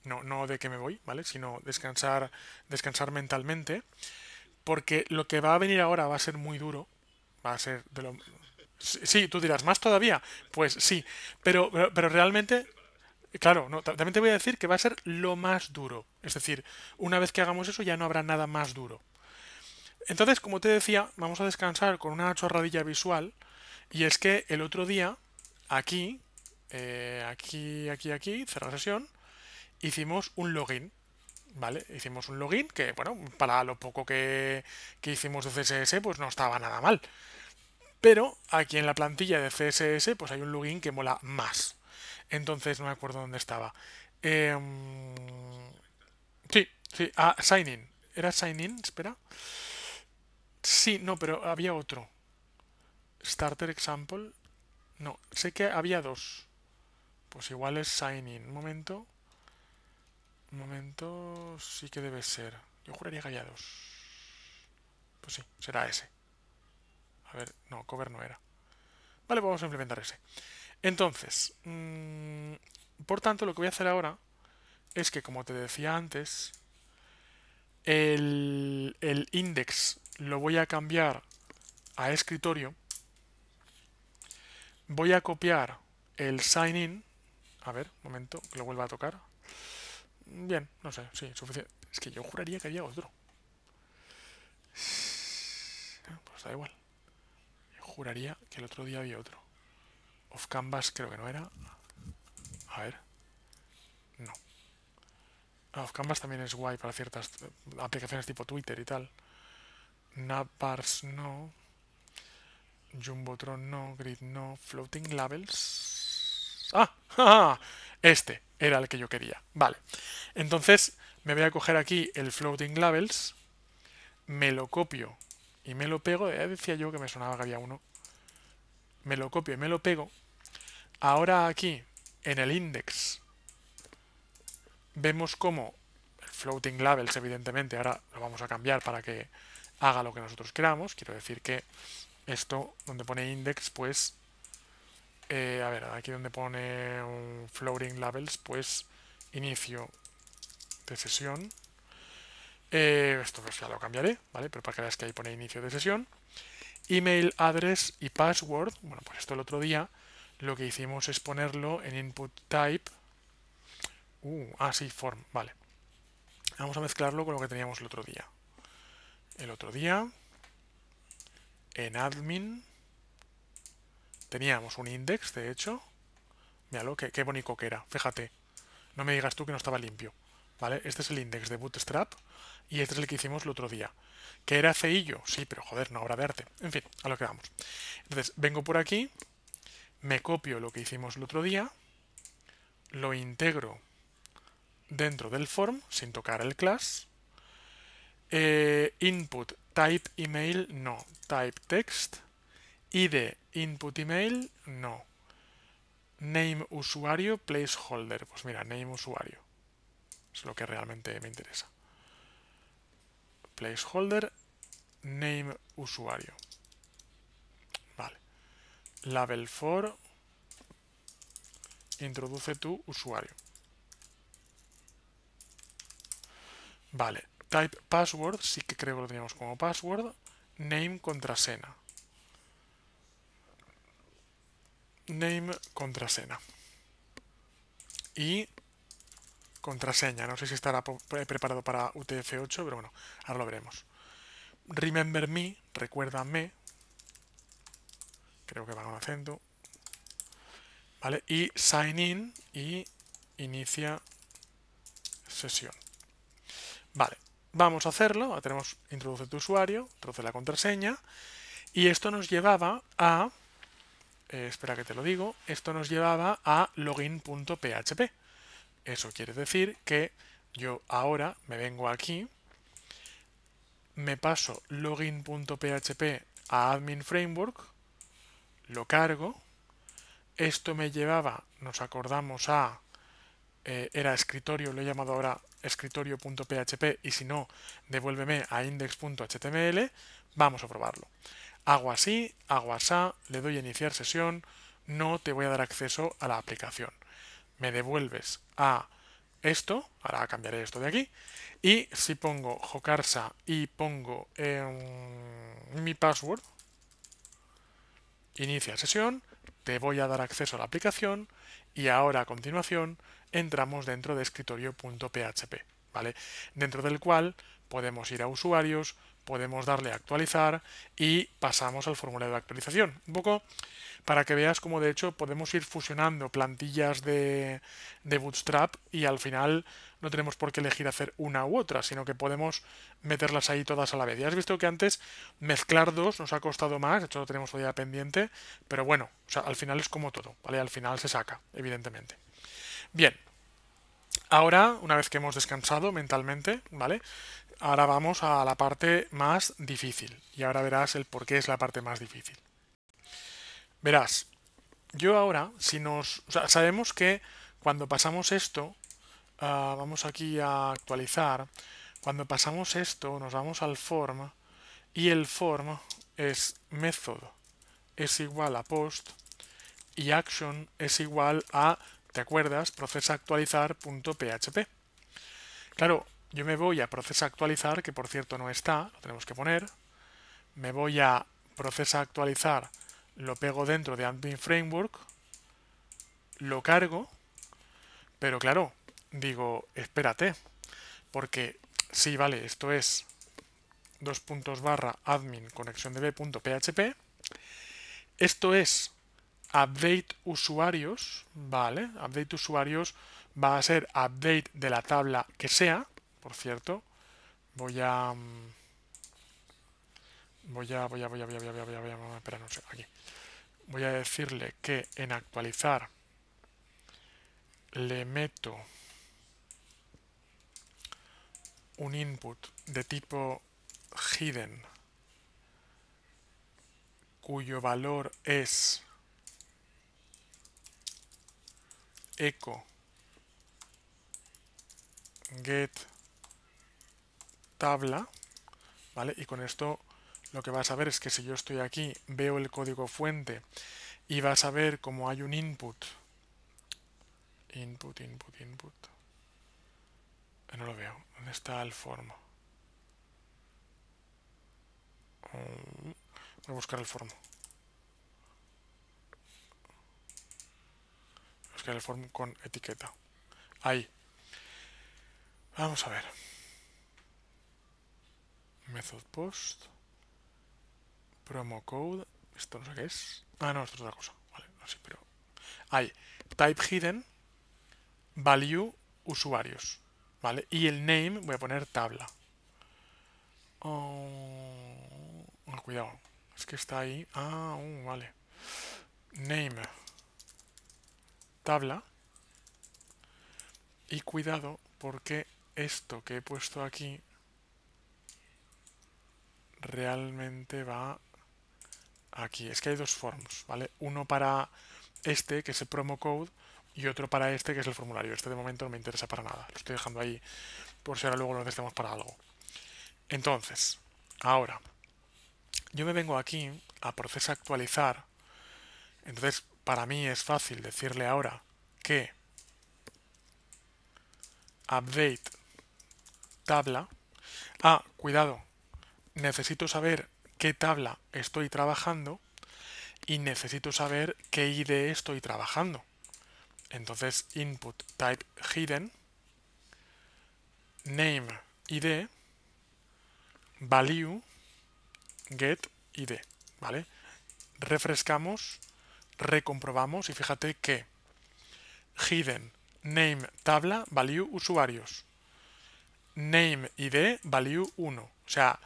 no, no de que me voy, ¿vale? Sino descansar, descansar mentalmente. Porque lo que va a venir ahora va a ser muy duro. Va a ser de lo... Sí, tú dirás, ¿más todavía? Pues sí, pero, pero, realmente... Claro, no, también te voy a decir que va a ser lo más duro. Es decir, una vez que hagamos eso ya no habrá nada más duro. Entonces, como te decía, vamos a descansar con una chorradilla visual. Y es que el otro día, aquí, eh, aquí, aquí, aquí, cerrar sesión, hicimos un login. ¿vale? Hicimos un login que, bueno, para lo poco que, hicimos de CSS, pues no estaba nada mal. Pero aquí en la plantilla de CSS, pues hay un login que mola más. Entonces no me acuerdo dónde estaba. Em, sí, sí, ah, sign in. ¿Era sign in? Espera. Sí, no, pero había otro. Starter example. No, sé que había dos. Pues igual es sign in. Un momento. Un momento, sí que debe ser. Yo juraría que Pues sí, será ese. A ver, no, cover no era. Vale, pues vamos a implementar ese. Entonces, mm, por tanto, lo que voy a hacer ahora es que, como te decía antes, el, el index lo voy a cambiar a escritorio. Voy a copiar el sign in. A ver, un momento, que lo vuelva a tocar. Bien, no sé, sí, suficiente. Es que yo juraría que había otro. Pues da igual. juraría que el otro día había otro. Off canvas creo que no era. A ver. No. Ah, Off canvas también es guay para ciertas eh, aplicaciones tipo Twitter y tal. Napars no. Jumbotron no. Grid no. Floating labels Ah, este era el que yo quería. Vale. Entonces me voy a coger aquí el floating labels, me lo copio y me lo pego. Ya eh, decía yo que me sonaba que había uno. Me lo copio y me lo pego. Ahora aquí, en el index, vemos cómo el floating labels, evidentemente, ahora lo vamos a cambiar para que haga lo que nosotros queramos. Quiero decir que esto, donde pone index, pues eh, a ver, aquí donde pone un floating labels, pues inicio de sesión. Eh, esto pues ya lo cambiaré, ¿vale? Pero para que veas que ahí pone inicio de sesión. Email, address y password. Bueno, pues esto el otro día lo que hicimos es ponerlo en input type. Uh, ah, sí, form, vale. Vamos a mezclarlo con lo que teníamos el otro día. El otro día, en admin, Teníamos un index, de hecho. lo que qué bonito que era. Fíjate. No me digas tú que no estaba limpio. ¿Vale? Este es el index de Bootstrap y este es el que hicimos el otro día. ¿Que era ceillo? Sí, pero joder, no obra de arte. En fin, a lo que vamos. Entonces, vengo por aquí, me copio lo que hicimos el otro día, lo integro dentro del form sin tocar el class. Eh, input, type email, no, type text. ID input email, no. Name usuario, placeholder. Pues mira, name usuario. Es lo que realmente me interesa. Placeholder, name usuario. Vale. Label for, introduce tu usuario. Vale. Type password, sí que creo que lo teníamos como password. Name, contrasena. name contraseña. Y contraseña. No sé si estará preparado para UTF-8, pero bueno, ahora lo veremos. Remember me, recuérdame. Creo que van haciendo, ¿Vale? Y sign in y inicia sesión. Vale, vamos a hacerlo. tenemos introduce tu usuario, introduce la contraseña. Y esto nos llevaba a eh, espera que te lo digo, esto nos llevaba a login.php. Eso quiere decir que yo ahora me vengo aquí, me paso login.php a admin framework, lo cargo, esto me llevaba, nos acordamos a, eh, era escritorio, lo he llamado ahora escritorio.php y si no, devuélveme a index.html, vamos a probarlo hago así, hago así, le doy a iniciar sesión, no te voy a dar acceso a la aplicación. Me devuelves a esto, ahora cambiaré esto de aquí, y si pongo Jocarsa y pongo em, mi password, inicia sesión, te voy a dar acceso a la aplicación y ahora a continuación entramos dentro de escritorio.php, ¿vale? Dentro del cual podemos ir a usuarios, podemos darle a actualizar y pasamos al formulario de actualización. Un poco para que veas cómo de hecho podemos ir fusionando plantillas de, Bootstrap y al final no tenemos por qué elegir hacer una u otra, sino que podemos meterlas ahí todas a la vez. Ya has visto que antes mezclar dos nos ha costado más, de hecho lo tenemos todavía pendiente, pero bueno, al final es como todo, ¿vale? Al final se saca, evidentemente. Bien, Ahora, una vez que hemos descansado mentalmente, ¿vale? Ahora vamos a la parte más difícil. Y ahora verás el por qué es la parte más difícil. Verás, yo ahora, si nos... sabemos que cuando pasamos esto, ah, vamos aquí a actualizar, cuando pasamos esto nos vamos al form y el form es método, es igual a post y action es igual a ¿Te acuerdas? Procesa actualizar.php. Claro, yo me voy a procesa actualizar, que por cierto no está, lo tenemos que poner. Me voy a procesa actualizar, lo pego dentro de admin framework, lo cargo, pero claro, digo, espérate, porque sí, vale, esto es dos puntos barra admin conexión de php, esto es update usuarios, ¿vale? Update usuarios va a ser update de la tabla que sea, por cierto. Voy a... Mm, voy a, voy a, no sé, aquí. Voy a decirle que en actualizar le meto un input de tipo hidden cuyo valor es echo get tabla, ¿vale? Y con esto lo que vas a ver es que si yo estoy aquí, veo el código fuente y vas a ver como hay un input. Input, input, input. Eh, no lo veo. ¿Dónde está el form? Mm, voy a buscar el formo que el form con etiqueta. Ahí. Vamos a ver. Method post. Promo code. Esto no sé qué es. Ah, no, esto es otra cosa. Vale, no sé, pero. Ahí. Type hidden. Value usuarios. ¿Vale? Y el name voy a poner tabla. Oh, cuidado. Es que está ahí. Ah, uh, vale. Name tabla. Y cuidado porque esto que he puesto aquí realmente va aquí. Es que hay dos forms, ¿vale? Uno para este, que es el promo code, y otro para este, que es el formulario. Este de momento no me interesa para nada. Lo estoy dejando ahí por si ahora luego lo necesitamos para algo. Entonces, ahora, yo me vengo aquí a proceso actualizar. Entonces, para mí es fácil decirle ahora que update tabla. Ah, cuidado. Necesito saber qué tabla estoy trabajando y necesito saber qué ID estoy trabajando. Entonces input type hidden name ID value get ID, ¿vale? Refrescamos recomprobamos y fíjate que hidden name tabla value usuarios name id value 1 o sea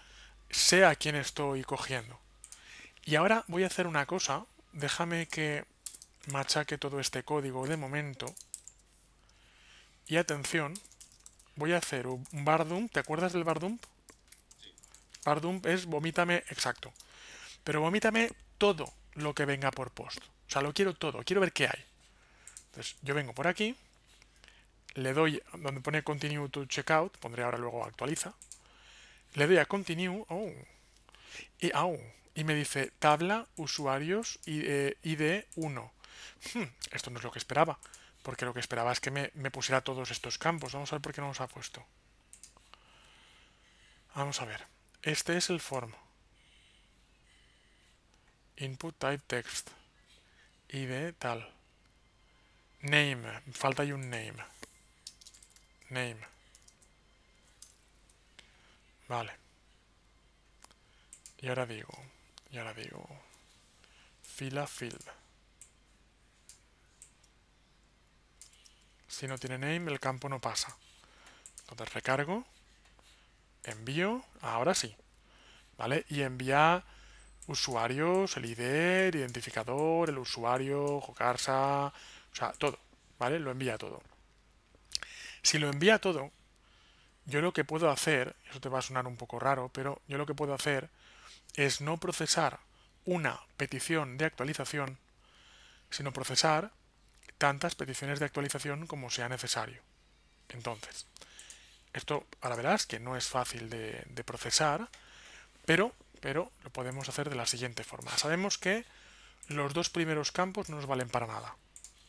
sé a quién estoy cogiendo y ahora voy a hacer una cosa déjame que machaque todo este código de momento y atención voy a hacer un bardump ¿te acuerdas del bardump? bardump es vomítame exacto pero vomítame todo lo que venga por post o sea, lo quiero todo, quiero ver qué hay. Entonces, yo vengo por aquí, le doy donde pone continue to checkout, pondré ahora luego actualiza, le doy a continue, oh, y, oh, y me dice tabla usuarios ID 1. Hmm, esto no es lo que esperaba, porque lo que esperaba es que me, me pusiera todos estos campos. Vamos a ver por qué no los ha puesto. Vamos a ver. Este es el form. Input type text id tal. Name. Falta ahí un name. Name. Vale. Y ahora digo. Y ahora digo. Fila field. Si no tiene name, el campo no pasa. Entonces recargo. Envío. Ahora sí. ¿Vale? Y envía usuarios, el ID, identificador, el usuario, Jocarsa, o sea, todo, ¿vale? Lo envía todo. Si lo envía todo, yo lo que puedo hacer, eso te va a sonar un poco raro, pero yo lo que puedo hacer es no procesar una petición de actualización, sino procesar tantas peticiones de actualización como sea necesario. Entonces, esto la verás que no es fácil de procesar, pero pero lo podemos hacer de la siguiente forma. Sabemos que los dos primeros campos no nos valen para nada.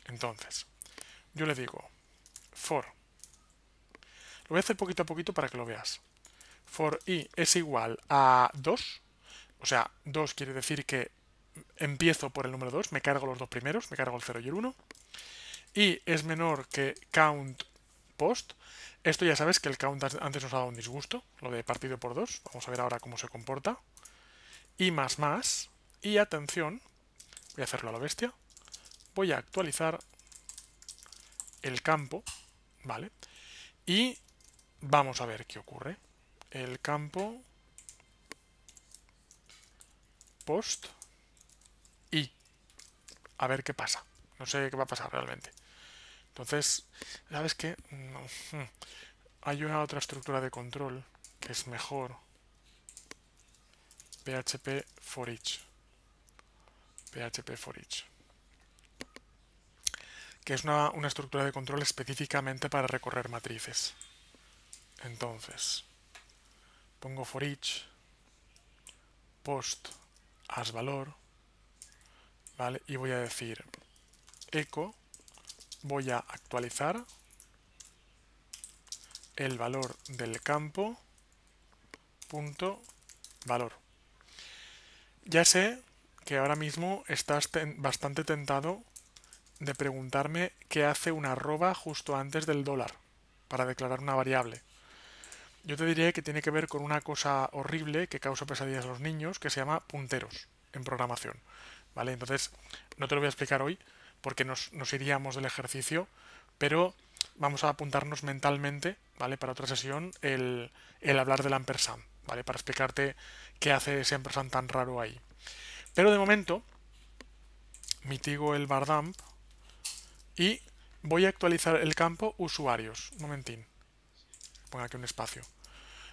Entonces, yo le digo for. Lo voy a hacer poquito a poquito para que lo veas. For i es igual a 2. O sea, 2 quiere decir que empiezo por el número 2, me cargo los dos primeros, me cargo el 0 y el 1. Y es menor que count post. Esto ya sabes que el count antes nos ha dado un disgusto, lo de partido por dos, Vamos a ver ahora cómo se comporta. Y más más. Y atención, voy a hacerlo a la bestia. Voy a actualizar el campo, ¿vale? Y vamos a ver qué ocurre. El campo post y a ver qué pasa. No sé qué va a pasar realmente. Entonces, ¿sabes qué? Hmm. Hay una otra estructura de control que es mejor. PHP for PHP for Que es una, estructura de control específicamente para recorrer matrices. Entonces, pongo foreach, post as valor, ¿vale? Y voy a decir echo voy a actualizar el valor del campo punto valor. Ya sé que ahora mismo estás bastante tentado de preguntarme qué hace una arroba justo antes del dólar para declarar una variable. Yo te diría que tiene que ver con una cosa horrible que causa pesadillas a los niños que se llama punteros en programación. ¿Vale? Entonces, no te lo voy a explicar hoy, porque nos, iríamos del ejercicio, pero vamos a apuntarnos mentalmente, ¿vale? Para otra sesión, el, el hablar del ampersand, ¿vale? Para explicarte qué hace ese ampersand tan raro ahí. Pero de momento, mitigo el bar y voy a actualizar el campo usuarios. Un momentín. Pongo aquí un espacio.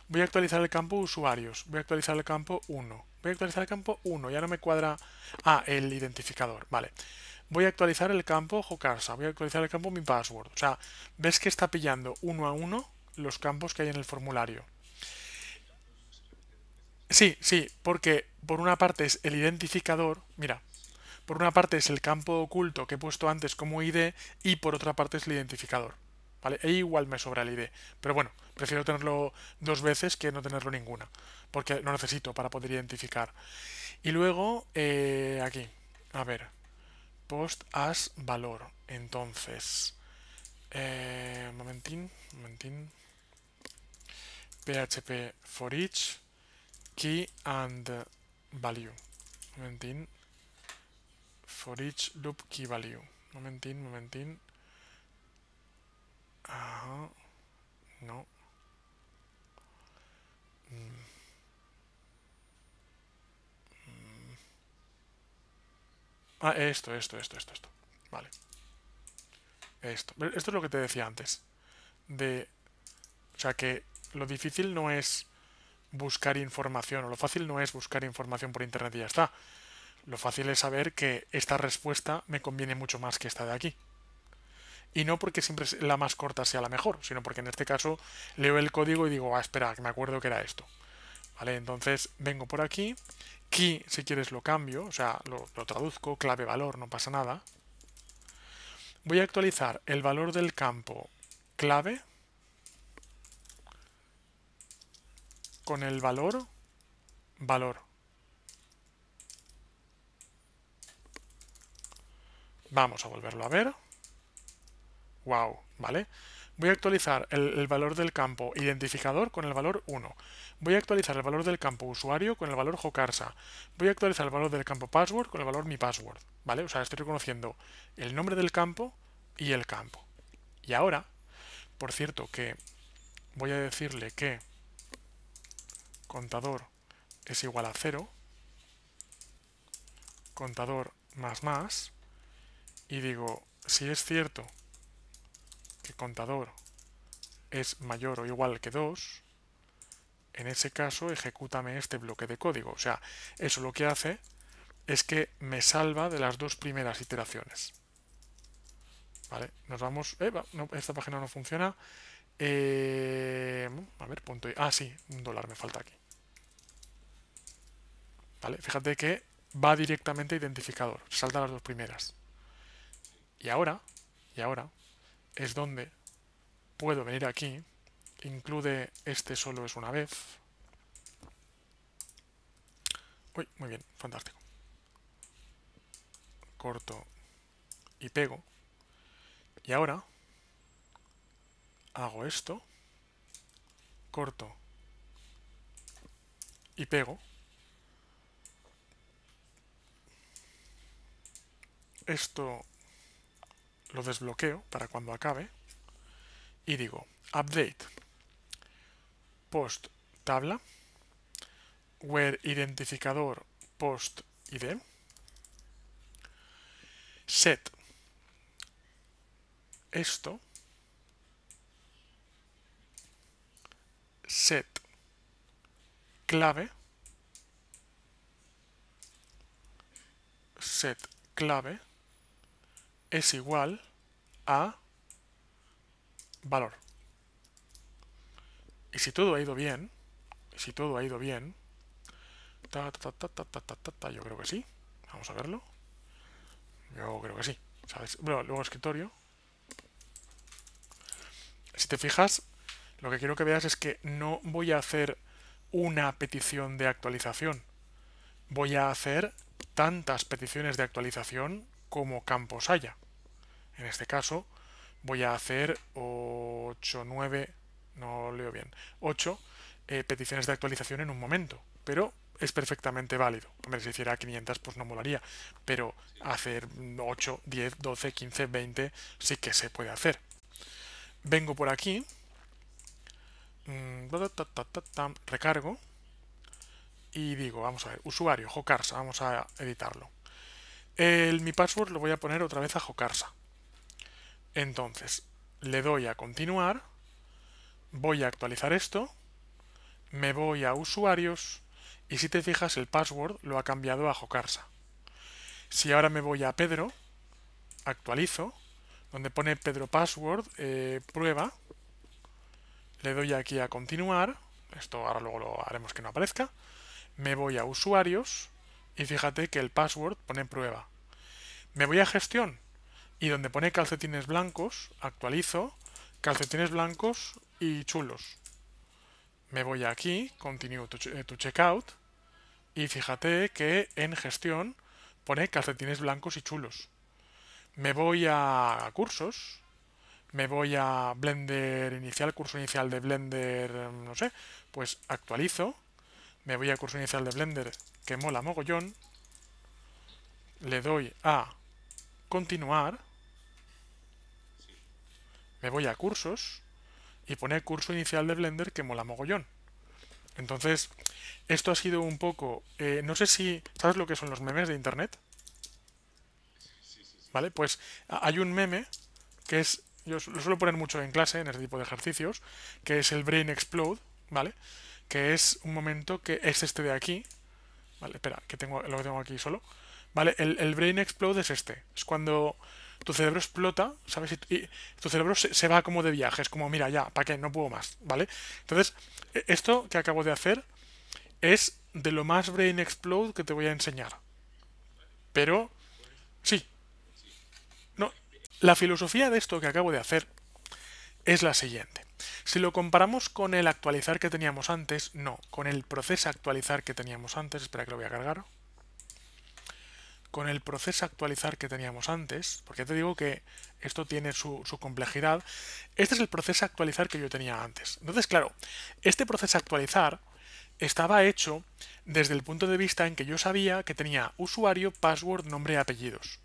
Voy a actualizar el campo usuarios. Voy a actualizar el campo 1. Voy a actualizar el campo 1. Ya no me cuadra... Ah, el identificador. Vale voy a actualizar el campo Jocarsa, voy a actualizar el campo mi password. O sea, ves que está pillando uno a uno los campos que hay en el formulario. Sí, sí, porque por una parte es el identificador, mira, por una parte es el campo oculto que he puesto antes como ID y por otra parte es el identificador. ¿Vale? E igual me sobra el ID. Pero bueno, prefiero tenerlo dos veces que no tenerlo ninguna. Porque lo necesito para poder identificar. Y luego, eh, aquí, a ver, post as valor. Entonces, eh, momentín, momentín. PHP for each key and value. Momentín. For each loop key value. Momentín, momentín. No. Mm. Ah, esto, esto, esto, esto, esto. Vale. Esto. Esto es lo que te decía antes. De... O sea, que lo difícil no es buscar información, o lo fácil no es buscar información por internet y ya está. Lo fácil es saber que esta respuesta me conviene mucho más que esta de aquí. Y no porque siempre la más corta sea la mejor, sino porque en este caso leo el código y digo, ah, espera, me acuerdo que era esto. Entonces vengo por aquí, key si quieres lo cambio, o sea, lo, traduzco, clave valor, no pasa nada. Voy a actualizar el valor del campo clave con el valor valor. Vamos a volverlo a ver. Wow, ¿vale? Voy a actualizar el, el, valor del campo identificador con el valor 1. Voy a actualizar el valor del campo usuario con el valor jocarsa. Voy a actualizar el valor del campo password con el valor mi password. ¿Vale? O sea, estoy reconociendo el nombre del campo y el campo. Y ahora, por cierto, que voy a decirle que contador es igual a 0, contador más más, y digo, si es cierto que contador es mayor o igual que 2, en ese caso ejecútame este bloque de código. O sea, eso lo que hace es que me salva de las dos primeras iteraciones. Vale, nos vamos... Eh, esta página no funciona. Eh, a ver, punto... ah, sí, un dólar me falta aquí. Vale, fíjate que va directamente a identificador. Salta las dos primeras. Y ahora, y ahora, es donde puedo venir aquí include este solo es una vez. Uy, muy bien, fantástico. Corto y pego. Y ahora hago esto. Corto y pego. Esto lo desbloqueo para cuando acabe. Y digo, update post tabla, where identificador post id, set esto, set clave, set clave es igual a valor. Y si todo ha ido bien, si todo ha ido bien, ta, ta, ta, yo creo que sí. Vamos a verlo. Yo creo que sí. Bueno, luego escritorio. Si te fijas, lo que quiero que veas es que no voy a hacer una petición de actualización. Voy a hacer tantas peticiones de actualización como campos haya. En este caso, voy a hacer 8, 9, no leo bien, 8 eh, peticiones de actualización en un momento, pero es perfectamente válido. Hombre, si hiciera 500 pues no molaría, pero hacer 8, 10, 12, 15, 20 sí que se puede hacer. Vengo por aquí, mm, recargo y digo, vamos a ver, usuario, Jocarsa, vamos a editarlo. mi password lo voy a poner otra vez a Jocarsa. Entonces, le doy a continuar Voy a actualizar esto, me voy a usuarios y si te fijas el password lo ha cambiado a Jocarsa. Si ahora me voy a Pedro, actualizo, donde pone Pedro Password, eh, prueba, le doy aquí a continuar, esto ahora luego lo haremos que no aparezca, me voy a usuarios y fíjate que el password pone prueba. Me voy a gestión y donde pone calcetines blancos, actualizo, calcetines blancos y chulos. Me voy aquí, continue tu check eh, checkout, y fíjate que en gestión pone calcetines blancos y chulos. Me voy a cursos, me voy a Blender inicial, curso inicial de Blender, no sé, pues actualizo, me voy a curso inicial de Blender que mola mogollón, le doy a continuar, me voy a cursos, y pone curso inicial de Blender que mola mogollón. Entonces, esto ha sido un poco... Eh, no sé si... ¿Sabes lo que son los memes de Internet? ¿Vale? Pues hay un meme que es... Yo lo suelo poner mucho en clase, en este tipo de ejercicios, que es el Brain Explode, ¿vale? Que es un momento que es este de aquí. Vale, espera, que tengo lo que tengo aquí solo. ¿Vale? El, el Brain Explode es este. Es cuando tu cerebro explota, ¿sabes? Y tu cerebro se, va como de viaje, es como, mira, ya, ¿para qué? No puedo más, ¿vale? Entonces, e, esto que acabo de hacer es de lo más Brain Explode que te voy a enseñar. Pero, sí. No, la filosofía de esto que acabo de hacer es la siguiente. Si lo comparamos con el actualizar que teníamos antes, no, con el proceso actualizar que teníamos antes, espera que lo voy a cargar con el proceso actualizar que teníamos antes, porque te digo que esto tiene su, complejidad, este es el proceso actualizar que yo tenía antes. Entonces, claro, este proceso actualizar estaba hecho desde el punto de vista en que yo sabía que tenía usuario, password, nombre y apellidos.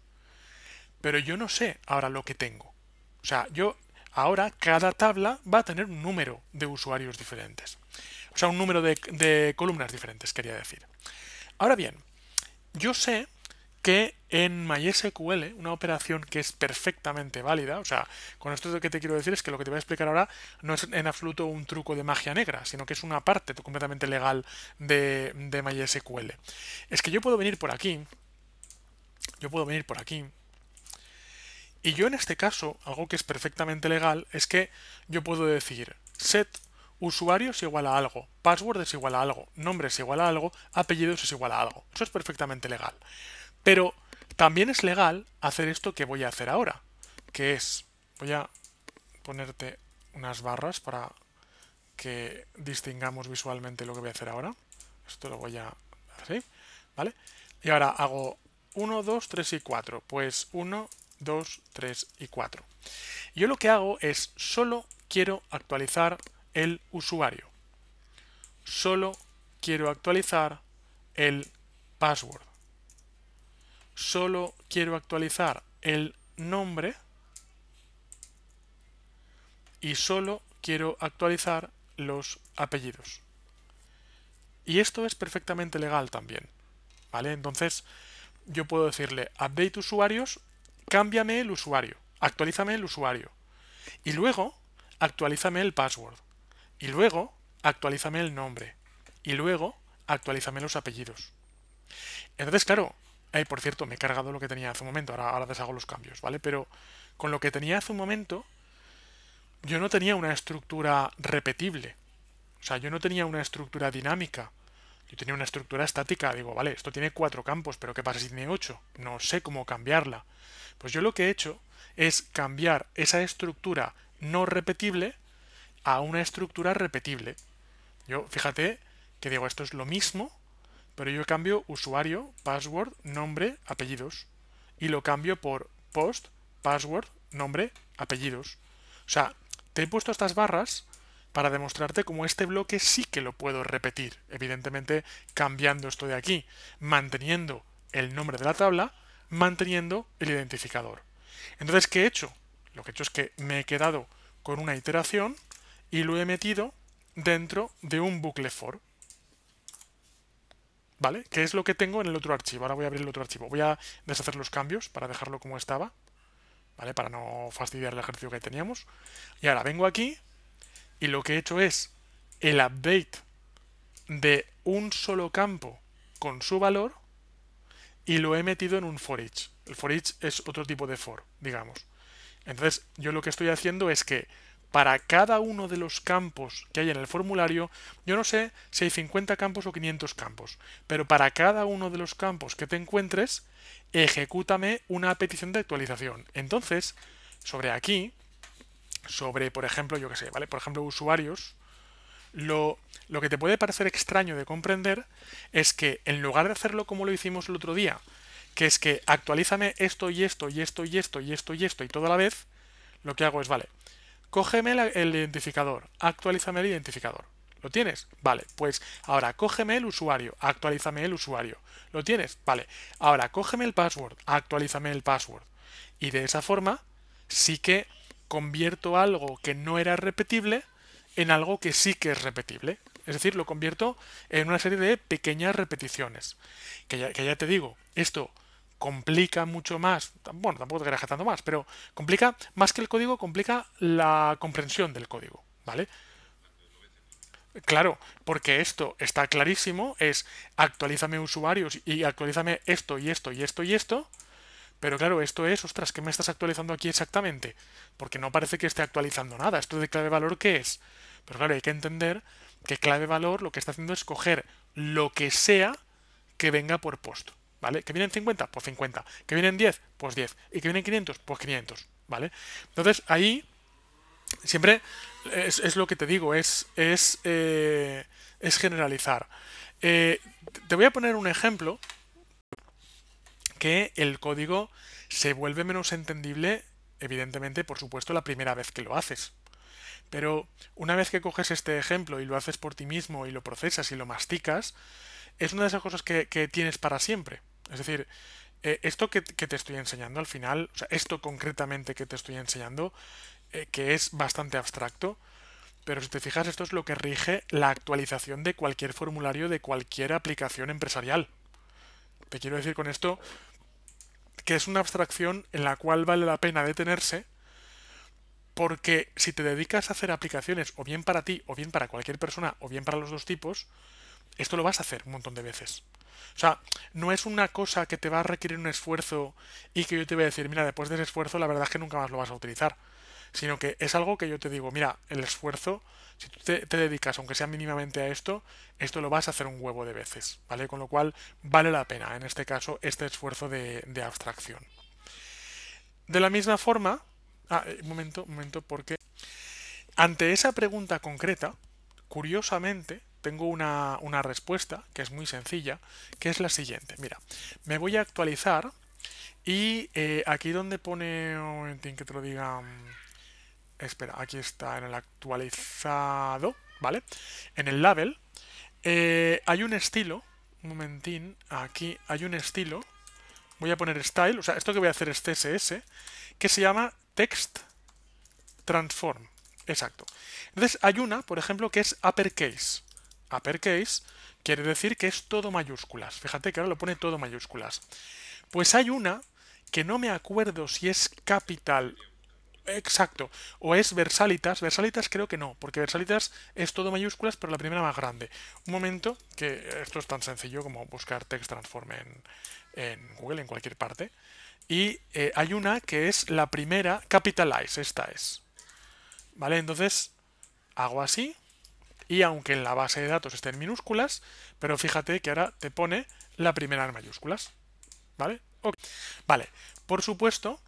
Pero yo no sé ahora lo que tengo. O sea, yo ahora cada tabla va a tener un número de usuarios diferentes. O sea, un número de columnas diferentes, quería decir. Ahora bien, yo sé que en MySQL, una operación que es perfectamente válida, o sea, con esto lo que te quiero decir es que lo que te voy a explicar ahora no es en absoluto un truco de magia negra, sino que es una parte completamente legal de, de MySQL. Es que yo puedo venir por aquí, yo puedo venir por aquí, y yo en este caso, algo que es perfectamente legal, es que yo puedo decir set usuario es igual a algo, password es igual a algo, nombre es igual a algo, apellidos es igual a algo. Eso es perfectamente legal. Pero también es legal hacer esto que voy a hacer ahora, que es, voy a ponerte unas barras para que distingamos visualmente lo que voy a hacer ahora. Esto lo voy a así, ¿vale? Y ahora hago 1, 2, 3 y 4. Pues 1, 2, 3 y 4. Yo lo que hago es solo quiero actualizar el usuario. Solo quiero actualizar el password solo quiero actualizar el nombre y solo quiero actualizar los apellidos. Y esto es perfectamente legal también. ¿Vale? Entonces, yo puedo decirle update usuarios, cámbiame el usuario, actualízame el usuario. Y luego, actualízame el password. Y luego, actualízame el nombre. Y luego, actualízame los apellidos. Entonces, claro, por cierto, me he cargado lo que tenía hace un momento, ahora, ahora hago los cambios, ¿vale? Pero con lo que tenía hace un momento, yo no tenía una estructura repetible. O sea, yo no tenía una estructura dinámica. Yo tenía una estructura estática. Digo, vale, esto tiene cuatro campos, pero ¿qué pasa si tiene ocho? No sé cómo cambiarla. Pues yo lo que he hecho es cambiar esa estructura no repetible a una estructura repetible. Yo, fíjate, que digo, esto es lo mismo, pero yo cambio usuario, password, nombre, apellidos. Y lo cambio por post, password, nombre, apellidos. O sea, te he puesto estas barras para demostrarte cómo este bloque sí que lo puedo repetir. Evidentemente, cambiando esto de aquí, manteniendo el nombre de la tabla, manteniendo el identificador. Entonces, ¿qué he hecho? Lo que he hecho es que me he quedado con una iteración y lo he metido dentro de un bucle for. ¿vale? qué es lo que tengo en el otro archivo. Ahora voy a abrir el otro archivo. Voy a deshacer los cambios para dejarlo como estaba, ¿vale? Para no fastidiar el ejercicio que teníamos. Y ahora vengo aquí y lo que he hecho es el update de un solo campo con su valor y lo he metido en un for each. El for each es otro tipo de for, digamos. Entonces, yo lo que estoy haciendo es que para cada uno de los campos que hay en el formulario, yo no sé si hay 50 campos o 500 campos, pero para cada uno de los campos que te encuentres, ejecútame una petición de actualización. Entonces, sobre aquí, sobre, por ejemplo, yo qué sé, ¿vale? Por ejemplo, usuarios, lo, lo que te puede parecer extraño de comprender es que en lugar de hacerlo como lo hicimos el otro día, que es que actualízame esto y esto y esto y esto y esto y esto y toda la vez, lo que hago es, vale, Cógeme el identificador, actualízame el identificador. ¿Lo tienes? Vale, pues ahora cógeme el usuario, actualízame el usuario. ¿Lo tienes? Vale, ahora cógeme el password, actualízame el password. Y de esa forma sí que convierto algo que no era repetible en algo que sí que es repetible. Es decir, lo convierto en una serie de pequeñas repeticiones. Que que ya te digo, esto complica mucho más, bueno, tampoco te tanto más, pero complica, más que el código, complica la comprensión del código, ¿vale? Claro, porque esto está clarísimo, es actualízame usuarios y actualízame esto y esto y esto y esto, pero claro, esto es, ostras, ¿qué me estás actualizando aquí exactamente? Porque no parece que esté actualizando nada, esto de clave valor, ¿qué es? Pero claro, hay que entender que clave valor lo que está haciendo es coger lo que sea que venga por post. ¿Que vienen 50? Pues 50. ¿Que vienen 10? Pues 10. ¿Y que vienen 500? Pues 500, ¿vale? Entonces ahí siempre es, lo que te digo, es, es, eh, es generalizar. Eh, te voy a poner un ejemplo que el código se vuelve menos entendible, evidentemente, por supuesto, la primera vez que lo haces. Pero una vez que coges este ejemplo y lo haces por ti mismo y lo procesas y lo masticas, es una de esas cosas que tienes para siempre. Es decir, eh, esto que, te estoy enseñando al final, o sea, esto concretamente que te estoy enseñando, eh, que es bastante abstracto, pero si te fijas, esto es lo que rige la actualización de cualquier formulario de cualquier aplicación empresarial. Te quiero decir con esto que es una abstracción en la cual vale la pena detenerse, porque si te dedicas a hacer aplicaciones o bien para ti, o bien para cualquier persona, o bien para los dos tipos, esto lo vas a hacer un montón de veces. O sea, no es una cosa que te va a requerir un esfuerzo y que yo te voy a decir, mira, después de ese esfuerzo la verdad es que nunca más lo vas a utilizar. Sino que es algo que yo te digo, mira, el esfuerzo, si tú te, dedicas, aunque sea mínimamente a esto, esto lo vas a hacer un huevo de veces, ¿vale? Con lo cual vale la pena, en este caso, este esfuerzo de, de abstracción. De la misma forma, ah, eh, un momento, un momento, porque ante esa pregunta concreta, curiosamente, tengo una, respuesta que es muy sencilla, que es la siguiente. Mira, me voy a actualizar y eh, aquí donde pone, un momentín que te lo diga, mm, espera, aquí está en el actualizado, ¿vale? En el label eh, hay un estilo, un momentín, aquí hay un estilo, voy a poner style, o sea, esto que voy a hacer es CSS, que se llama text transform, exacto. Entonces hay una, por ejemplo, que es uppercase case, quiere decir que es todo mayúsculas. Fíjate que ahora lo pone todo mayúsculas. Pues hay una que no me acuerdo si es capital Exacto. O es Versalitas. Versalitas creo que no, porque Versalitas es todo mayúsculas, pero la primera más grande. Un momento, que esto es tan sencillo como buscar text transform en, Google, en cualquier parte. Y eh, hay una que es la primera, capitalize, esta es. ¿Vale? Entonces, hago así y aunque en la base de datos estén minúsculas, pero fíjate que ahora te pone la primera en mayúsculas. ¿Vale? Vale, por supuesto,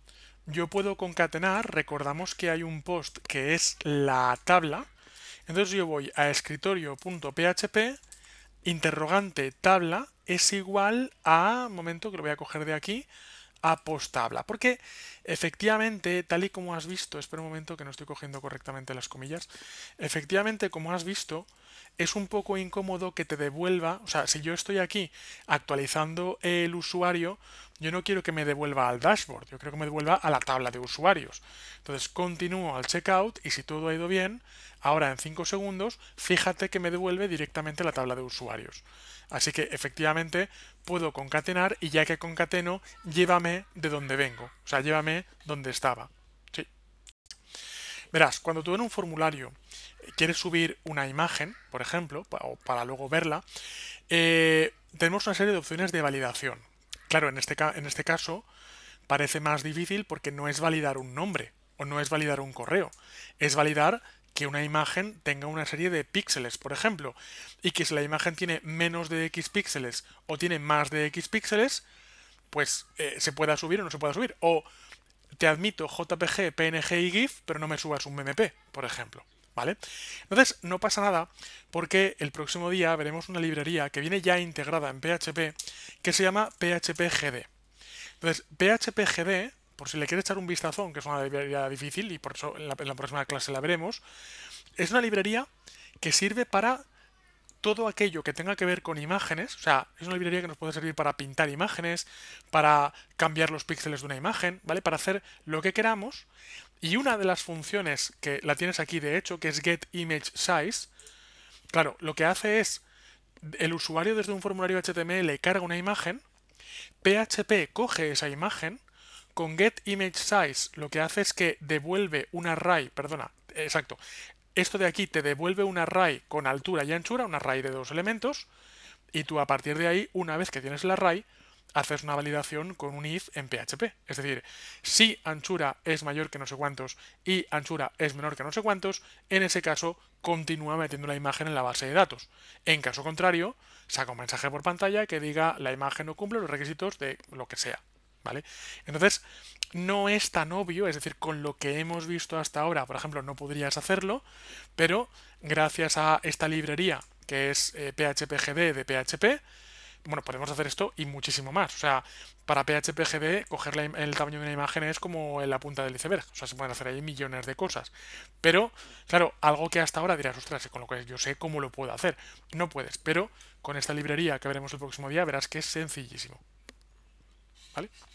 yo puedo concatenar, recordamos que hay un post que es la tabla, entonces yo voy a escritorio.php, interrogante tabla es igual a, momento que lo voy a coger de aquí, apostabla. Porque efectivamente, tal y como has visto, espero un momento que no estoy cogiendo correctamente las comillas, efectivamente, como has visto, es un poco incómodo que te devuelva, o sea, si yo estoy aquí actualizando el usuario, yo no quiero que me devuelva al dashboard, yo quiero que me devuelva a la tabla de usuarios. Entonces continúo al checkout y si todo ha ido bien, ahora en 5 segundos, fíjate que me devuelve directamente a la tabla de usuarios. Así que efectivamente puedo concatenar y ya que concateno, llévame de donde vengo. O sea, llévame donde estaba. Verás, cuando tú en un formulario eh, quieres subir una imagen, por ejemplo, o para luego verla, eh, tenemos una serie de opciones de validación. Claro, en este, en este caso parece más difícil porque no es validar un nombre o no es validar un correo, es validar que una imagen tenga una serie de píxeles, por ejemplo, y que si la imagen tiene menos de X píxeles o tiene más de X píxeles, pues eh, se pueda subir o no se pueda subir. O te admito JPG, PNG y GIF, pero no me subas un MMP, por ejemplo. ¿Vale? Entonces, no pasa nada porque el próximo día veremos una librería que viene ya integrada en PHP que se llama PHPGD. Entonces, PHPGD por si le quiere echar un vistazón, que es una librería difícil y por eso en la, próxima clase la veremos, es una librería que sirve para todo aquello que tenga que ver con imágenes, o sea, es una librería que nos puede servir para pintar imágenes, para cambiar los píxeles de una imagen, ¿vale? Para hacer lo que queramos. Y una de las funciones que la tienes aquí, de hecho, que es getImageSize, claro, lo que hace es, el usuario desde un formulario HTML carga una imagen, PHP coge esa imagen, con getImageSize lo que hace es que devuelve un array, perdona, exacto, esto de aquí te devuelve un array con altura y anchura, un array de dos elementos, y tú a partir de ahí, una vez que tienes el array, haces una validación con un if en PHP. Es decir, si anchura es mayor que no sé cuántos y anchura es menor que no sé cuántos, en ese caso continúa metiendo la imagen en la base de datos. En caso contrario, saca un mensaje por pantalla que diga la imagen no cumple los requisitos de lo que sea. ¿vale? Entonces, no es tan obvio, es decir, con lo que hemos visto hasta ahora, por ejemplo, no podrías hacerlo, pero gracias a esta librería que es eh, PHPGD de PHP, bueno, podemos hacer esto y muchísimo más. O sea, para PHPGD, coger el tamaño de una imagen es como en la punta del iceberg. O sea, se pueden hacer ahí millones de cosas. Pero, claro, algo que hasta ahora dirás, ostras, con lo que yo sé cómo lo puedo hacer. No puedes, pero con esta librería que veremos el próximo día, verás que es sencillísimo. ¿Vale?